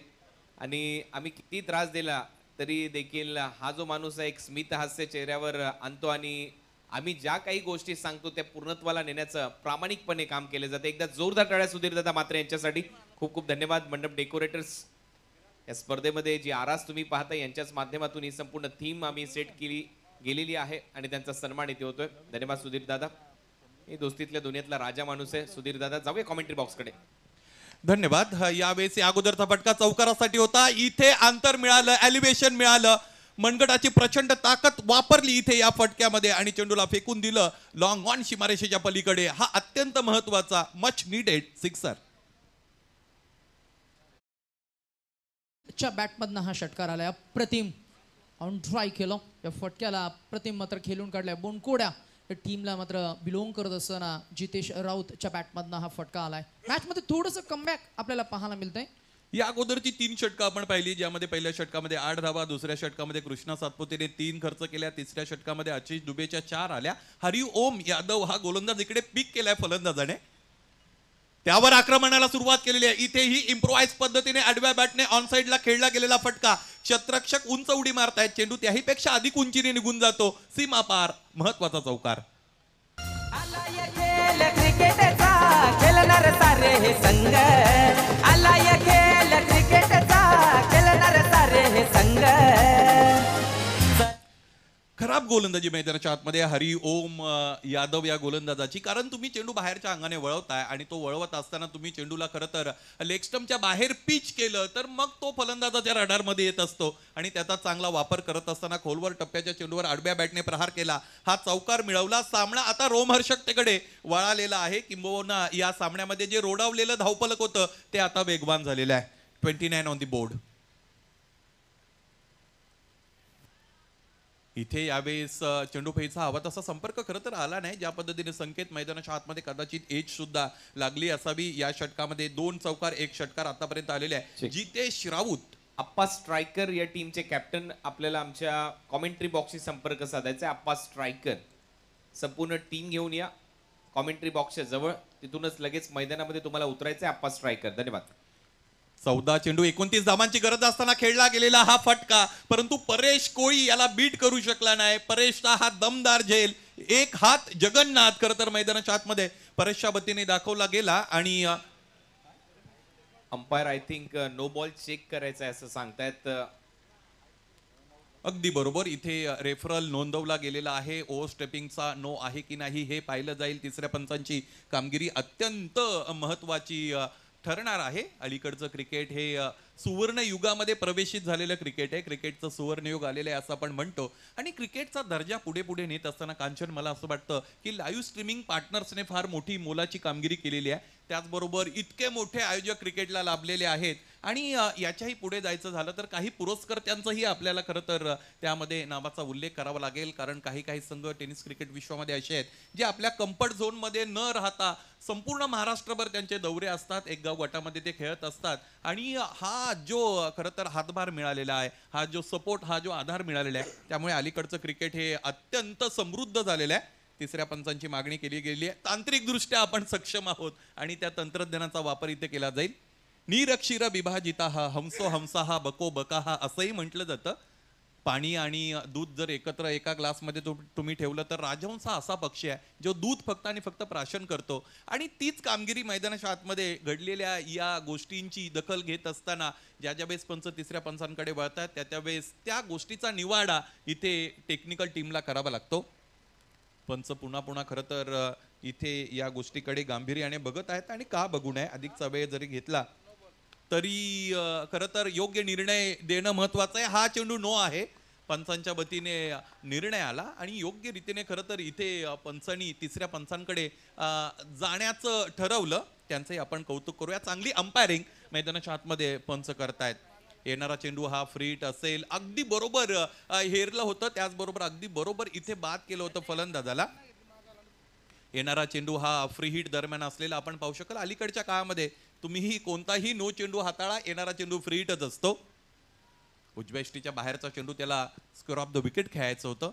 आणि आम्ही किती त्रास दिला तरी देखील हा जो माणूस आहे एक स्मितहास्य चेहऱ्यावर आणतो आणि आम्ही ज्या काही गोष्टी सांगतो त्या पूर्णत्वाला नेण्याचं प्रामाणिकपणे काम केलं जातं एकदा जोरदार टाळ्या दादा मात्र यांच्यासाठी खूप खूप धन्यवाद मंडप डेकोरेटर्स या स्पर्धेमध्ये जी आरास तुम्ही पाहता यांच्याच माध्यमातून ही संपूर्ण थीम आम्ही सेट केली गेलेली आहे आणि त्यांचा सन्मान इथे होतोय धन्यवाद सुधीर दादा हे दोस्तीतल्या दुनियातला राजा माणूस आहे सुधीर दादा जाऊया कॉमेंट्री बॉक्सकडे धन्यवाद यावेळेस अगोदरचा फटका चौकारासाठी होता इथे अंतर मिळालं एलिव्हेशन मिळालं मनगटाची प्रचंड ताकद वापरली इथे या फटक्यामध्ये आणि चेंडूला फेकून दिलं लॉंग ऑन शिमारेषेच्या पलीकडे हा अत्यंत महत्वाचा मच निडेड सिक्सर च्या बॅटमधनं हा षटकार आलाय अप्रतिम ऑन ट्राय केलं या फटक्याला अप्रतिम मात्र खेळून काढलाय बोंडकोड्या टीमला मात्र बिलोंग करत असताना जितेश राऊतच्या बॅटमधनं हा फटका आलाय मॅचमध्ये थोडंसं कमबॅक आपल्याला पाहायला मिळतंय या अगोदरची तीन षटकं आपण पाहिली ज्यामध्ये पहिल्या षटकामध्ये आठ धावा दुसऱ्या षटकामध्ये कृष्णा सातपुतेने तीन खर्च केल्या तिसऱ्या षटकामध्ये आशिष दुबेच्या चार आल्या हरी ओम यादव हा गोलंदाज इकडे पिक केलाय फलंदाजाने त्यावर आक्रमणाला सुरुवात केलेली आहे इथेही इम्प्रोवाइज पद्धतीने आडव्या बॅटने ऑन साईडला खेळला गेलेला फटका शत्रक्षक उंच उडी मारतायत चेंडू त्याही पेक्षा अधिक उंचीने निघून जातो सीमा पार महत्वाचा चौकार खेळणार सारे हे संग आलाय खेळ क्रिकेटचा खेळणार सारे हे संग खराब गोलंदाजी मैदानाच्या आतमध्ये हरी ओम यादव या गोलंदाजाची कारण तुम्ही चेंडू बाहेरच्या अंगाने वळवताय आणि तो वळवत असताना तुम्ही चेंडूला खरं तर लेगस्टमच्या बाहेर पिच केलं तर मग तो फलंदाजाच्या रडारमध्ये येत असतो आणि त्याचा चांगला वापर करत असताना खोलवर टप्प्याच्या चेंडूवर आडव्या बॅटने प्रहार केला हा चौकार मिळवला सामना आता रोमहर्षकतेकडे वळालेला आहे किंबहुना या सामन्यामध्ये जे रोडावलेलं धावपलक होतं ते आता वेगवान झालेलं आहे twenty nine on the board इथे यावेळेस चेंडूफाईचा हवा तसा संपर्क खरं तर आला नाही ज्या पद्धतीने संकेत मैदानाच्या आतमध्ये कदाचित एज सुद्धा लागली असावी या षटकामध्ये दोन चौकार एक षटकार आतापर्यंत आलेले आहे जितेश राऊत अप्पा स्ट्रायकर या टीमचे कॅप्टन आपल्याला आमच्या कॉमेंट्री बॉक्सशी संपर्क साधायचा आहे अप्पा स्ट्रायकर संपूर्ण टीम घेऊन या कॉमेंट्री बॉक्सच्या जवळ तिथूनच लगेच मैदानामध्ये तुम्हाला उतरायचं आहे अप्पा स्ट्रायकर धन्यवाद चौदा चेंडू एकोणतीस धावांची गरज असताना खेळला गेलेला हा फटका परंतु परेश कोळी याला बीट करू शकला नाही परेशचा हा दमदार झेल एक हात जगन्नाथ खरं तर मैदानाच्या आतमध्ये परेशच्या वतीने दाखवला गेला आणि umpire I think no ball check करायचा आहे असं सांगतायत अगदी बरोबर इथे रेफरल नोंदवला गेलेला आहे ओ स्टेपिंगचा नो आहे की नाही हे पाहिलं जाईल तिसऱ्या पंचांची कामगिरी अत्यंत महत्वाची ठरणार आहे अलीकडचं क्रिकेट हे सुवर्ण युगामध्ये प्रवेशित झालेलं क्रिकेट आहे क्रिकेटचं सुवर्णयुग आलेलं आहे असं आपण म्हणतो आणि क्रिकेटचा दर्जा पुढे पुढे नेत असताना कांचन मला असं वाटतं की लाईव्ह स्ट्रीमिंग पार्टनर्सने फार मोठी मोलाची कामगिरी केलेली आहे त्याचबरोबर इतके मोठे आयोजक क्रिकेटला लाभलेले आहेत आणि याच्याही पुढे जायचं झालं तर काही पुरस्कर्त्यांचंही आपल्याला खरं तर त्यामध्ये नावाचा उल्लेख करावा लागेल कारण काही काही संघ टेनिस क्रिकेट विश्वामध्ये असे आहेत जे आपल्या कम्फर्ट झोनमध्ये न राहता संपूर्ण महाराष्ट्रभर त्यांचे दौरे असतात एक गाव गटामध्ये ते खेळत असतात आणि हा जो खरं तर हातभार मिळालेला आहे हा जो सपोर्ट हा जो आधार मिळालेला आहे त्यामुळे अलीकडचं क्रिकेट हे अत्यंत समृद्ध झालेलं आहे तिसऱ्या पंचांची मागणी केली गेली आहे तांत्रिकदृष्ट्या आपण सक्षम आहोत आणि त्या तंत्रज्ञानाचा वापर इथे केला जाईल निरक्षीर विभाजिता हा हमसो हमसा हा बको बका हा असंही म्हटलं जातं पाणी आणि दूध जर एकत्र एका ग्लासमध्ये तो तुम्ही ठेवलं तर राजहंस हा असा पक्षी आहे जो दूध फक्त आणि फक्त प्राशन करतो आणि तीच कामगिरी मैदानाच्या आतमध्ये घडलेल्या या गोष्टींची दखल घेत असताना ज्या ज्या वेळेस पंच तिसऱ्या पंचांकडे वळतात त्या त्यावेळेस त्या गोष्टीचा निवाडा इथे टेक्निकल टीमला करावा लागतो पंच पुन्हा पुन्हा खरं तर इथे या गोष्टीकडे गांभीर्याने बघत आहेत आणि का बघू नये अधिकचा वेळ जरी घेतला तरी खरं तर योग्य निर्णय देणं महत्त्वाचं आहे हा चेंडू नो आहे पंचांच्या वतीने निर्णय आला आणि योग्य रीतीने खरं तर इथे पंचांनी तिसऱ्या पंचांकडे जाण्याचं ठरवलं त्यांचंही आपण कौतुक करूया चांगली अंपायरिंग मैदानाच्या आतमध्ये पंच करतायत येणारा चेंडू हा फ्रीट असेल अगदी बरोबर हेरलं होतं त्याचबरोबर अगदी बरोबर इथे बाद केलं होतं फलंदाजाला येणारा चेंडू हा फ्री हिट दरम्यान असलेला आपण पाहू शकाल अलीकडच्या काळामध्ये तुम्हीही कोणताही नो चेंडू हाताळा येणारा चेंडू फ्री हिटच असतो उज्वेष्टीच्या बाहेरचा चेंडू त्याला स्क्वेअर ऑफ द विकेट खेळायचं होतं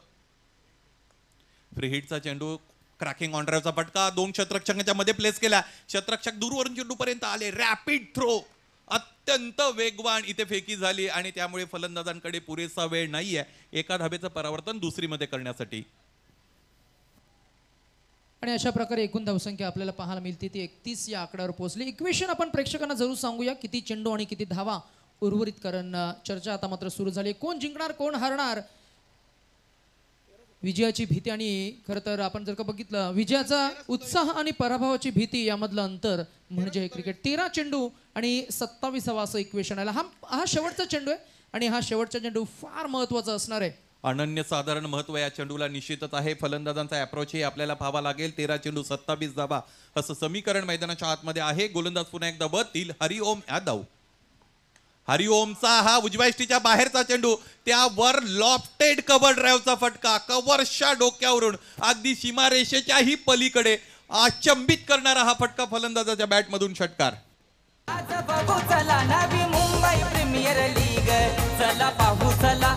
फ्री हिटचा चेंडू क्रॅकिंग ऑन ड्राईव्हचा फटका दोन शतरक्षकांच्या मध्ये प्लेस केला शतरक्षक दूरवरून चेंडूपर्यंत आले रॅपिड थ्रो अत्यंत वेगवान इथे फेकी झाली आणि त्यामुळे फलंदाजांकडे पुरेसा वेळ नाहीये एका धाबेचं परावर्तन दुसरीमध्ये करण्यासाठी आणि अशा प्रकारे एकूण धावसंख्या आपल्याला पाहायला मिळते ती एकतीस या आकड्यावर पोहोचली इक्वेशन आपण प्रेक्षकांना जरूर सांगूया किती चेंडू आणि किती धावा उर्वरित करण चर्चा आता मात्र सुरू झाली कोण जिंकणार कोण हरणार विजयाची भीती आणि खर तर आपण जर का बघितलं विजयाचा उत्साह आणि पराभवाची भीती यामधलं अंतर म्हणजे क्रिकेट तेरा चेंडू आणि हवा असं इक्वेशन आला हा हा शेवटचा चेंडू आहे आणि हा शेवटचा चेंडू फार महत्वाचा असणार आहे अनन्य साधारण महत्व या चेंडूला निश्चितच आहे फलंदाजांचा ही आपल्याला पाहावा लागेल तेरा चेंडू सत्तावीस धावा असं समीकरण मैदानाच्या आतमध्ये आहे गोलंदाज पुन्हा एकदा बदतील हरिओम या हरिओमचा हा उजव्या बाहेरचा चेंडू त्यावर लॉफ्टेड कव्हर ड्राईव्हचा फटका कव्हरच्या डोक्यावरून अगदी सीमारेषेच्याही पलीकडे अचंबित करणारा हा फटका फलंदाजाच्या बॅटमधून षटकार आज चला मुंबई प्रीमियर लीग चला पाहू चला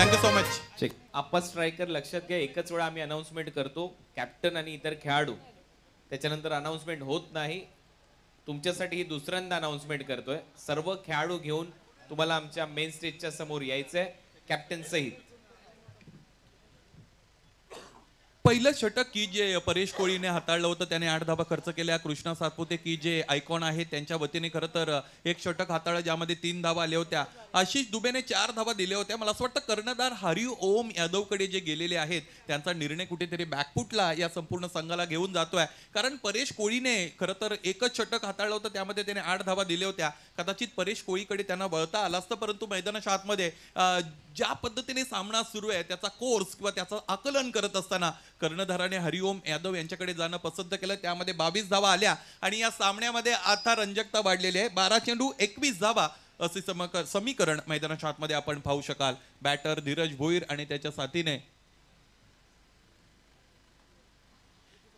thank you so much Appa striker लक्षात घ्या एकच वेळा आम्ही अनाऊन्समेंट करतो कॅप्टन आणि इतर खेळाडू त्याच्यानंतर अनाऊन्समेंट होत नाही तुमच्यासाठी ही दुसऱ्यांदा अनाऊन्समेंट करतोय सर्व खेळाडू घेऊन तुम्हाला आमच्या मेन स्टेजच्या समोर यायचंय कॅप्टन सहित पहिलं षटक की जे परेश कोळीने हाताळलं होतं त्याने आठ धाबा खर्च केल्या कृष्णा सातपुते की जे आयकॉन आहे त्यांच्या वतीने खरं तर एक षटक हाताळलं ज्यामध्ये तीन धावा आल्या होत्या आशिष दुबेने चार धावा दिल्या होत्या मला असं वाटतं कर्णधार हरी ओम यादवकडे जे गेलेले आहेत त्यांचा निर्णय कुठेतरी बॅकफुटला या संपूर्ण संघाला घेऊन जातोय कारण परेश कोळीने खरं तर एकच षटक हाताळलं होतं त्यामध्ये त्याने आठ धावा दिल्या होत्या कदाचित परेश कोळीकडे त्यांना वळता आला असतं परंतु मैदानाच्या आतमध्ये ज्या पद्धतीने सामना सुरू आहे त्याचा कोर्स किंवा त्याचं आकलन करत असताना कर्णधाराने हरिओम यादव यांच्याकडे जाणं पसंत केलं त्यामध्ये बावीस धावा आल्या आणि या सामन्यामध्ये आता रंजकता वाढलेली आहे बारा चेंडू एकवीस धावा असे समक समीकरण मैदानाच्या आतमध्ये आपण पाहू शकाल बॅटर धीरज भोईर आणि त्याच्या साथीने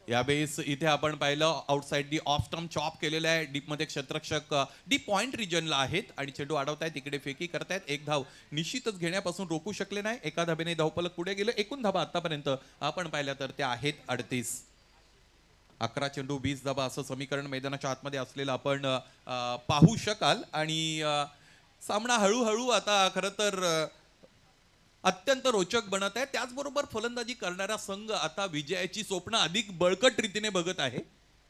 या बेस इथे आपण पाहिलं outside the off term chop केलेला आहे डीपमध्ये क्षेत्रक्षक डी पॉइंट रिजनला आहेत आणि चेंडू अडवतायत तिकडे फेकी करतायत एक धाव निश्चितच घेण्यापासून रोखू शकले नाही एका धाबेने धावपलक पुढे गेलं एकूण धाबा आतापर्यंत आपण पाहिल्या तर त्या आहेत अडतीस अकरा चेंडू वीस धाबा असं समीकरण मैदानाच्या आतमध्ये असलेलं आपण पाहू शकाल आणि सामना हळूहळू आता खरं तर अत्यंत रोचक बनत आहे त्याचबरोबर फलंदाजी करणारा संघ आता विजयाची स्वप्न अधिक बळकट रीतीने बघत आहे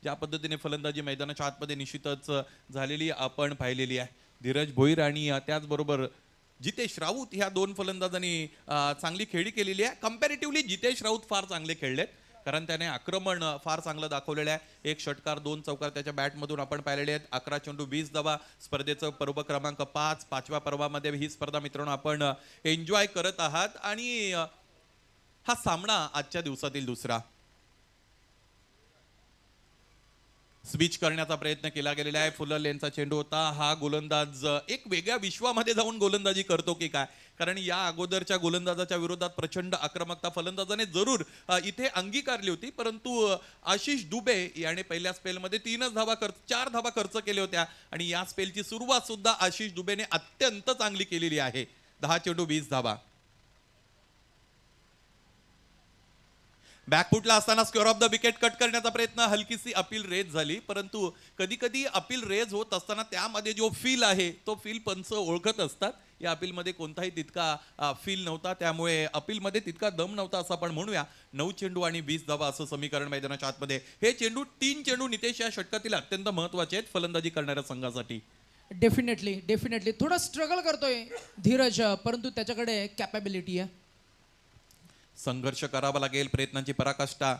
ज्या पद्धतीने फलंदाजी मैदानाच्या आतमध्ये निश्चितच झालेली आपण पाहिलेली आहे धीरज भोईर आणि त्याचबरोबर जितेश राऊत ह्या दोन फलंदाजांनी चांगली खेळी केलेली आहे कम्पॅरेटिव्हली जितेश राऊत फार चांगले खेळलेत कारण त्याने आक्रमण फार चांगलं दाखवलेलं आहे एक षटकार दोन चौकार त्याच्या बॅटमधून आपण पाहिलेले आहेत अकरा चेंडू वीस दबा स्पर्धेचं पर्व क्रमांक पाच पाचव्या पर्वामध्ये ही स्पर्धा मित्रांनो आपण एन्जॉय करत आहात आणि हा सामना आजच्या दिवसातील दुसरा स्विच करण्याचा प्रयत्न केला गेलेला आहे फुलर लेनचा चेंडू होता हा गोलंदाज एक वेगळ्या विश्वामध्ये जाऊन गोलंदाजी करतो की काय कारण या अगोदरच्या गोलंदाजाच्या विरोधात प्रचंड आक्रमकता फलंदाजाने जरूर इथे अंगीकारली होती परंतु आशिष दुबे याने पहिल्या स्पेलमध्ये तीनच धावा खर्च चार धावा खर्च केल्या होत्या आणि या स्पेलची सुरुवात सुद्धा आशिष दुबेने अत्यंत चांगली केलेली आहे दहा चेंडू वीस धावा बॅकफुटला असताना square off the wicket cut करण्याचा प्रयत्न हलकीशी अपील रेज झाली परंतु कधी कधी अपील रेज होत असताना त्यामध्ये जो फील आहे तो फील पंच ओळखत असतात या अपीलमध्ये कोणताही तितका फील नव्हता त्यामुळे अपीलमध्ये तितका दम नव्हता असं आपण म्हणूया नऊ चेंडू आणि वीस धावा असं समीकरण मैदानाच्या आतमध्ये हे चेंडू तीन चेंडू नितेश या षटकातील अत्यंत महत्वाचे आहेत फलंदाजी करणाऱ्या संघासाठी डेफिनेटली डेफिनेटली थोडा स्ट्रगल करतोय धीरज परंतु त्याच्याकडे कॅपॅबिलिटी आहे संघर्ष करावा लागेल प्रयत्नांची पराकाष्ठा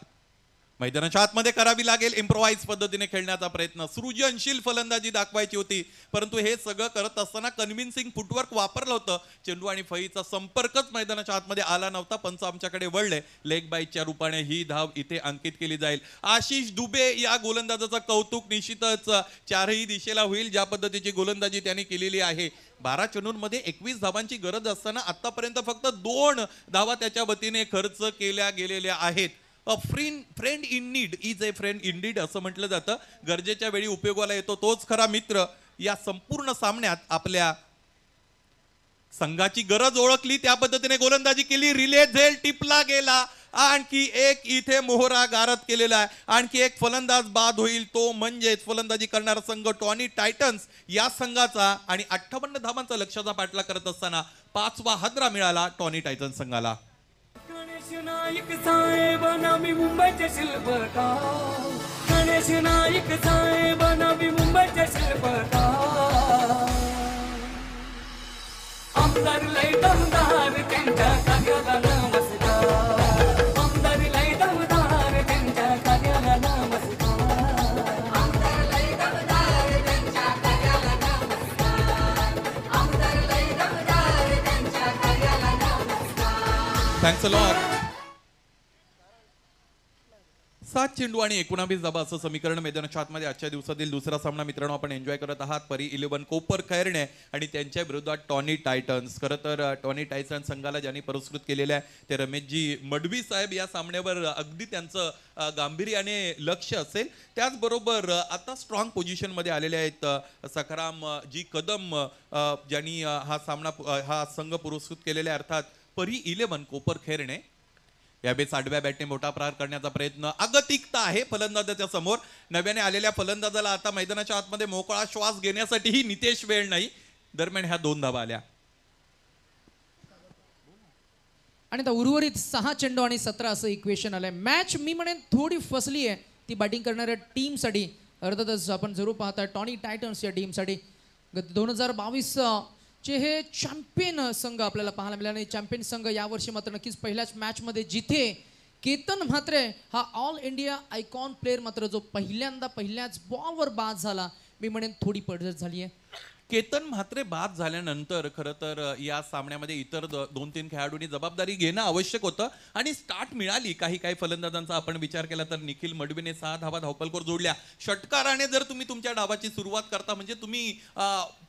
मैदानाच्या आतमध्ये करावी लागेल इम्प्रोवाइज पद्धतीने खेळण्याचा प्रयत्न सृजनशील फलंदाजी दाखवायची होती परंतु हे सगळं करत असताना कन्व्हिन्सिंग फुटवर्क वापरलं होतं चेंडू आणि फईचा संपर्कच मैदानाच्या आतमध्ये आला नव्हता पंच आमच्याकडे वळले लेग बाईच्या रूपाने ही धाव इथे अंकित केली जाईल आशिष दुबे या गोलंदाजाचं कौतुक निश्चितच चारही दिशेला होईल ज्या पद्धतीची गोलंदाजी त्यांनी केलेली आहे बारा चेंडूंमध्ये एकवीस धावांची गरज असताना आतापर्यंत फक्त दोन धावा त्याच्या वतीने खर्च केल्या गेलेल्या आहेत a friend friend in need is a friend in need असं म्हटलं जातं गरजेच्या वेळी उपयोगाला येतो तोच खरा मित्र या संपूर्ण सामन्यात आपल्या संघाची गरज ओळखली त्या पद्धतीने गोलंदाजी केली रिले झेल टिपला गेला आणखी एक इथे मोहरा गारत केलेला आहे आणखी एक फलंदाज बाद होईल तो म्हणजेच फलंदाजी करणारा संघ टॉनी टायटन्स या संघाचा आणि अठ्ठावन्न धावांचा लक्षाचा पाठला करत असताना पाचवा हदरा मिळाला टॉनी टायटन्स संघाला गणेश नाईक साहेबांना मी मुंबईच्या शिल्पकार गणेश नाईक साहेबांना मी मुंबईच्या शिल्पकार आमदार लय दमदार त्यांच्या कार्याला नमस्कार थँक्स अ सात चेंडू आणि एकोणावीस दबा असं समीकरण मैदानाच्या आतमध्ये आजच्या दिवसातील दुसरा सामना मित्रांनो आपण एन्जॉय करत आहात परी इलेव्हन कोपर खैरणे आणि त्यांच्या विरोधात टॉनी टायटन्स खरं तर टॉनी टायटन संघाला ज्यांनी पुरस्कृत केलेलं आहे ते रमेशजी मडवी साहेब या सामन्यावर अगदी त्यांचं गांभीर्याने लक्ष असेल त्याचबरोबर आता स्ट्रॉंग पोझिशनमध्ये आलेले आहेत सखाराम जी कदम ज्यांनी हा सामना हा संघ पुरस्कृत केलेला आहे अर्थात परी इलेव्हन कोपर खेरणे या बेस आडव्या बॅटने मोठा प्रहार करण्याचा प्रयत्न अगतिकता आहे फलंदाजाच्या समोर नव्याने आलेल्या फलंदाजाला आता मैदानाच्या आतमध्ये मोकळा श्वास घेण्यासाठीही नितेश वेळ नाही दरम्यान ह्या दोन धावा आल्या आणि आता उर्वरित सहा चेंडू आणि सतरा असं इक्वेशन आलंय मॅच मी म्हणेन थोडी फसली आहे ती बॅटिंग करणाऱ्या टीमसाठी अर्थातच आपण जरूर पाहतोय टॉनी टायटन्स या टीमसाठी दोन हजार बावीस जे हे चॅम्पियन संघ आपल्याला पाहायला मिळाला आणि चॅम्पियन संघ यावर्षी मात्र नक्कीच पहिल्याच मॅचमध्ये जिथे केतन म्हात्रे हा ऑल इंडिया आयकॉन प्लेअर मात्र जो पहिल्यांदा पहिल्याच बॉलवर बाद झाला मी म्हणेन थोडी पडझड झाली आहे केतन म्हात्रे बाद झाल्यानंतर खरं तर या सामन्यामध्ये इतर दोन तीन खेळाडूंनी जबाबदारी घेणं आवश्यक होतं आणि स्टार्ट मिळाली काही काही फलंदाजांचा आपण विचार केला तर निखिल मडवीने सहा धावा धावपलकोर जोडल्या षटकाराने जर तुम्ही तुमच्या डावाची सुरुवात करता म्हणजे तुम्ही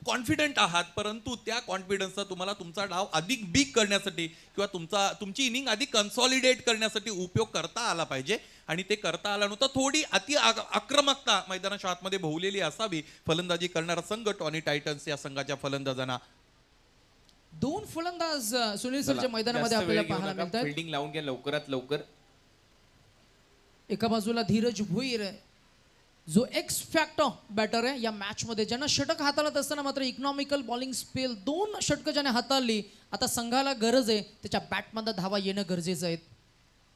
कॉन्फिडंट आहात परंतु त्या कॉन्फिडन्सचा तुम्हाला तुमचा डाव अधिक बिग करण्यासाठी किंवा तुमचा तुमची इनिंग अधिक कन्सॉलिडेट करण्यासाठी उपयोग करता आला पाहिजे आणि ते करता आला नव्हतं थोडी अति आक्रमकता मैदानाच्या आतमध्ये भोवलेली असावी फलंदाजी करणारा संघ टॉनी टायटन्स या संघाच्या फलंदाजांना दोन फलंदाज सुनील सरच्या मैदानामध्ये आपल्याला पाहायला मिळतात बिल्डिंग लावून घ्या लवकरात लवकर एका बाजूला धीरज भुईर जो एक्स फॅक्टर बॅटर आहे या मॅच मध्ये ज्यांना षटक हाताळत असताना मात्र इकॉनॉमिकल बॉलिंग स्पेल दोन षटकं ज्याने हाताळली आता संघाला गरज आहे त्याच्या मध्ये धावा येणं गरजेचं आहे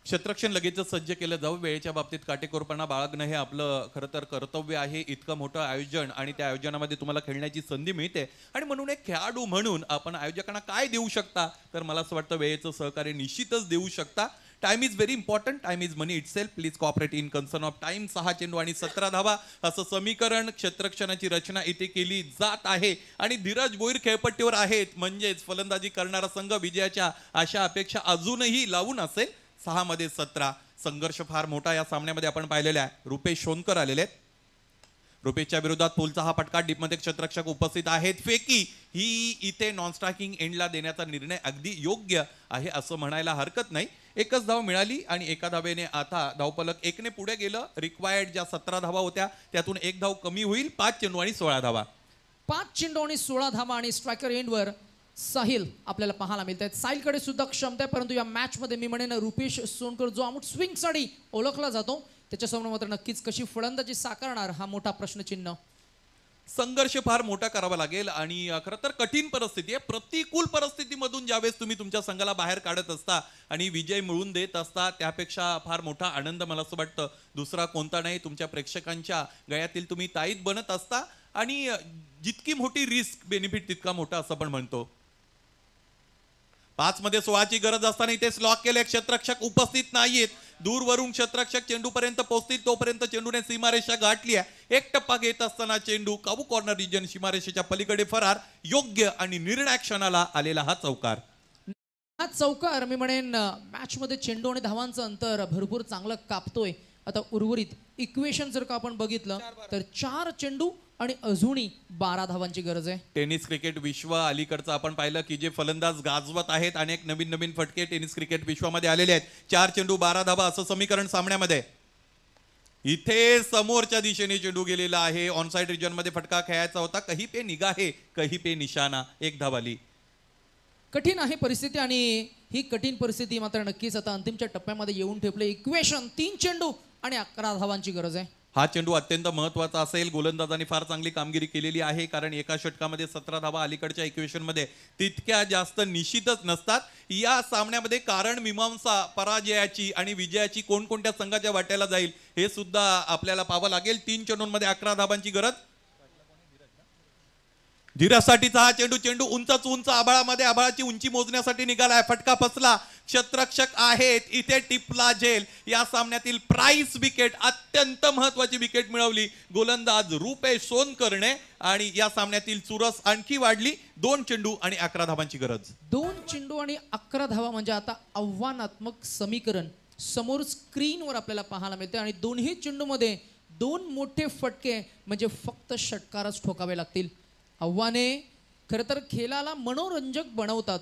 क्षेत्रक्षण लगेच सज्ज केलं जाऊ वेळेच्या बाबतीत काटेकोरपणा बाळगणं हे आपलं खरं तर कर्तव्य आहे इतकं मोठं आयोजन आणि त्या आयोजनामध्ये तुम्हाला खेळण्याची संधी मिळते आणि म्हणून एक खेळाडू म्हणून आपण आयोजकांना काय देऊ शकता तर मला असं वाटतं वेळेचं सहकार्य निश्चितच देऊ शकता time is very important time is money itself please cooperate in concern of time सहा चेंडू आणि सतरा धावा असं समीकरण क्षेत्रक्षणाची रचना इथे केली जात आहे आणि धीरज बोईर खेळपट्टीवर आहेत म्हणजेच फलंदाजी करणारा संघ विजयाच्या अशा अपेक्षा अजूनही लावून असेल सहामध्ये सतरा संघर्ष फार मोठा या सामन्यामध्ये आपण पाहिलेला आहे रुपेश शोनकर आलेले आहेत रुपेशच्या विरोधात पुलचा हा फटका डीपमध्ये क्षेत्ररक्षक उपस्थित आहेत फेकी ही इथे नॉन स्ट्रायकिंग एंडला देण्याचा निर्णय अगदी योग्य आहे असं म्हणायला हरकत नाही एकच धाव मिळाली आणि एका धावेने आता धावपलक एकने पुढे गेलं रिक्वायर्ड ज्या सतरा धावा होत्या त्यातून एक धाव कमी होईल पाच चेंडू आणि सोळा धावा पाच चेंडू आणि सोळा धावा आणि स्ट्रायकर एंडवर साहिल आपल्याला पाहायला मिळत आहेत साहिलकडे सुद्धा क्षमता आहे परंतु या मॅचमध्ये मी म्हणेन रुपेश सोनकर जो स्विंग स्विंगसाठी ओळखला जातो त्याच्यासमोर मात्र नक्कीच कशी फळंदाजी साकारणार हा मोठा प्रश्नचिन्ह संघर्ष फार मोठा करावा लागेल आणि खरं तर कठीण परिस्थिती आहे प्रतिकूल परिस्थितीमधून ज्यावेळेस तुम्ही तुमच्या संघाला बाहेर काढत असता आणि विजय मिळवून देत असता त्यापेक्षा फार मोठा आनंद मला असं वाटतं दुसरा कोणता नाही तुमच्या प्रेक्षकांच्या गळ्यातील तुम्ही ताईत बनत असता आणि जितकी मोठी रिस्क बेनिफिट तितका मोठा असं पण म्हणतो पाच मध्ये सोळाची गरज असताना इथे स्लॉक केले क्षेत्रक्षक उपस्थित नाहीयेत दूरवरून क्षेत्रक्षक चेंडूपर्यंत पोहोचतील तोपर्यंत चेंडूने सीमारेषा गाठली आहे एक टप्पा घेत असताना चेंडू काबू कॉर्नर रिजन सीमारेषेच्या पलीकडे फरार योग्य आणि निर्णय क्षणाला आलेला हा चौकार हा चौकार मी म्हणेन मॅच मध्ये चेंडू आणि धावांचं अंतर भरपूर चांगलं कापतोय आता उर्वरित इक्वेशन जर का आपण बघितलं तर चार चेंडू आणि अजूनही बारा धावांची गरज आहे टेनिस क्रिकेट विश्व अलीकडचं आपण पाहिलं की जे फलंदाज गाजवत आहेत अनेक नवीन नवीन फटके टेनिस क्रिकेट विश्वामध्ये आलेले आहेत चार चेंडू बारा धावा असं समीकरण सामन्यामध्ये इथे समोरच्या दिशेने चेंडू गेलेला आहे साईड रिजन मध्ये फटका खेळायचा होता कही पे निगा हे कही पे निशाना एक धावाली कठीण आहे परिस्थिती आणि ही कठीण परिस्थिती मात्र नक्कीच आता अंतिमच्या टप्प्यामध्ये येऊन ठेपले इक्वेशन तीन चेंडू आणि अकरा धावांची गरज आहे हा चेंडू अत्यंत महत्वाचा असेल गोलंदाजांनी फार चांगली कामगिरी केलेली आहे कारण एका षटकामध्ये सतरा धावा अलीकडच्या इक्वेशन मध्ये तितक्या जास्त निश्चितच नसतात या सामन्यामध्ये कारण मीमांसा पराजयाची आणि विजयाची कोणकोणत्या संघाच्या वाट्याला जाईल हे सुद्धा आपल्याला पाहावं लागेल तीन चेंडूंमध्ये अकरा धाबांची गरज धीरासाठीचा हा चेंडू चेंडू उंचच उंच आभाळामध्ये आबाळाची उंची मोजण्यासाठी निघालाय फटका फसला क्षेत्रक्षक आहेत इथे टिपला झेल या सामन्यातील प्राईस विकेट अत्यंत महत्वाची विकेट मिळवली गोलंदाज रुपेश सोनकरणे आणि या सामन्यातील चुरस आणखी वाढली दोन चेंडू आणि अकरा धावांची गरज दोन चेंडू आणि अकरा धावा म्हणजे आता आव्हानात्मक समीकरण समोर स्क्रीनवर आपल्याला पाहायला मिळते आणि दोन्ही चेंडूमध्ये दोन मोठे फटके म्हणजे फक्त षटकारच ठोकावे लागतील आव्हाने खरं तर खेळाला मनोरंजक बनवतात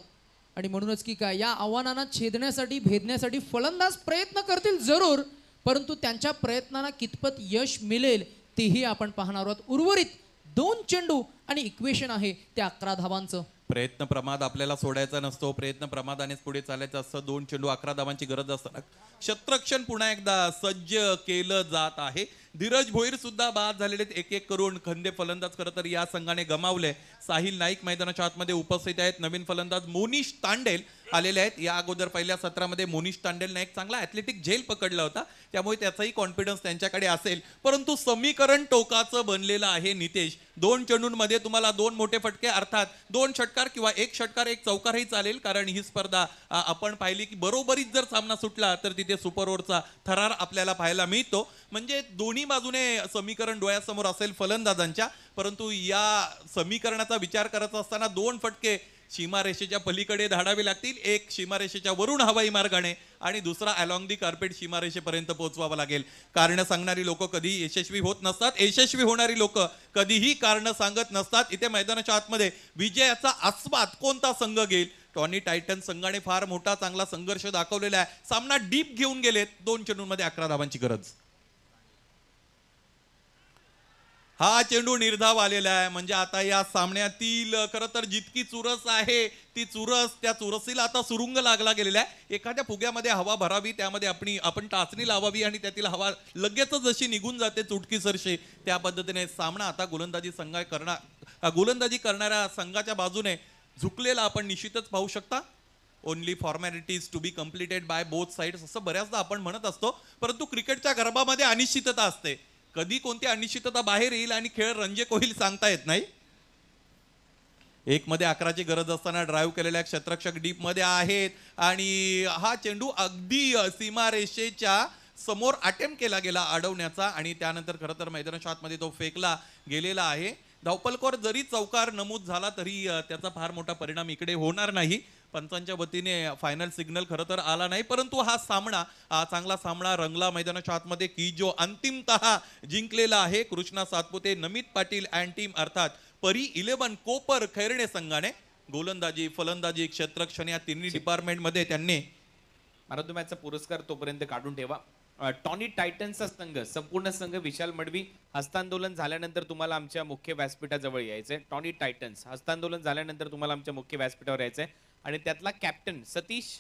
आणि म्हणूनच की काय या आव्हानांना छेदण्यासाठी भेदण्यासाठी फलंदाज प्रयत्न करतील जरूर परंतु त्यांच्या प्रयत्नांना कितपत यश मिळेल तेही आपण पाहणार आहोत उर्वरित दोन चेंडू आणि इक्वेशन आहे ते अकरा धावांचं प्रयत्न प्रमाद आपल्याला सोडायचा नसतो प्रयत्न प्रमादानेच पुढे चालायचं असतं दोन चेंडू अकरा धावांची गरज असताना शत्रक्षण पुन्हा एकदा सज्ज केलं जात आहे धीरज भोईर सुद्धा बाद झालेले एक एक करून खंदे फलंदाज खरं तर या संघाने गमावले साहिल नाईक मैदानाच्या आतमध्ये उपस्थित आहेत नवीन फलंदाज मोनिश तांडेल आलेले आहेत या अगोदर पहिल्या सत्रामध्ये मोनिश तांडेलनं एक चांगला ॲथलेटिक झेल पकडला होता त्यामुळे त्याचाही कॉन्फिडन्स त्यांच्याकडे असेल परंतु समीकरण टोकाचं बनलेलं आहे नितेश दोन चेंडूंमध्ये तुम्हाला दोन मोठे फटके अर्थात दोन षटकार किंवा एक षटकार एक चौकारही चालेल कारण ही स्पर्धा आपण पाहिली की बरोबरीच जर सामना सुटला तर तिथे सुपर ओव्हरचा थरार आपल्याला पाहायला मिळतो म्हणजे दोन्ही बाजूने समीकरण डोळ्यासमोर असेल फलंदाजांच्या परंतु या समीकरणाचा विचार करत असताना दोन फटके सीमारेषेच्या पलीकडे धाडावे लागतील एक सीमारेषेच्या वरून हवाई मार्गाने आणि दुसरा अलॉंग दी कार्पेट सीमारेषेपर्यंत पोहोचवावं लागेल कारण सांगणारी लोक कधी यशस्वी होत नसतात यशस्वी होणारी लोक कधीही कारण सांगत नसतात इथे मैदानाच्या आतमध्ये विजयाचा आस्वाद कोणता संघ घेईल टॉनी टायटन संघाने फार मोठा चांगला संघर्ष दाखवलेला आहे सामना डीप घेऊन गेलेत दोन चेंडूंमध्ये अकरा धावांची गरज हा चेंडू निर्धाव आलेला आहे म्हणजे आता या सामन्यातील खरं तर जितकी चुरस आहे ती चुरस त्या चुरसीला आता सुरुंग लागला गेलेला आहे एखाद्या फुग्यामध्ये हवा भरावी त्यामध्ये आपण आपण टाचणी लावावी आणि त्यातील हवा लगेच जशी निघून जाते चुटकीसरशी त्या पद्धतीने सामना आता गोलंदाजी संघा करणार गोलंदाजी करणाऱ्या संघाच्या बाजूने झुकलेला आपण निश्चितच पाहू शकता only formalities to be completed by both sides असं बऱ्याचदा आपण म्हणत असतो परंतु क्रिकेटच्या गर्भामध्ये अनिश्चितता असते कधी कोणती अनिश्चितता बाहेर येईल आणि खेळ रंजक होईल सांगता येत नाही एक मध्ये अकराची गरज असताना ड्राईव्ह केलेल्या क्षेत्रक्षक डीप मध्ये आहेत आणि हा चेंडू अगदी सीमारेषेच्या समोर अटेम्प्ट केला गेला अडवण्याचा आणि त्यानंतर खरं तर मैदान मध्ये तो फेकला गेलेला आहे धावपलकोर जरी चौकार नमूद झाला तरी त्याचा फार मोठा परिणाम इकडे होणार नाही पंचांच्या वतीने फायनल सिग्नल खरं तर आला नाही परंतु हा सामना चांगला सामना रंगला मैदानाच्या आतमध्ये की जो अंतिमतः जिंकलेला आहे कृष्णा सातपुते नमित पाटील अँड टीम अर्थात परी इलेव्हन कोपर खैरणे संघाने गोलंदाजी फलंदाजी क्षेत्रक्षण या तिन्ही डिपार्टमेंटमध्ये त्यांनी मॅन पुरस्कार तोपर्यंत काढून ठेवा टॉनी टायटन्सचा संघ संपूर्ण संघ विशाल मडवी हस्तांदोलन झाल्यानंतर तुम्हाला आमच्या मुख्य व्यासपीठाजवळ यायचंय टॉनी टायटन्स हस्तांदोलन झाल्यानंतर तुम्हाला आमच्या मुख्य व्यासपीठावर यायचंय आणि त्यातला कॅप्टन सतीश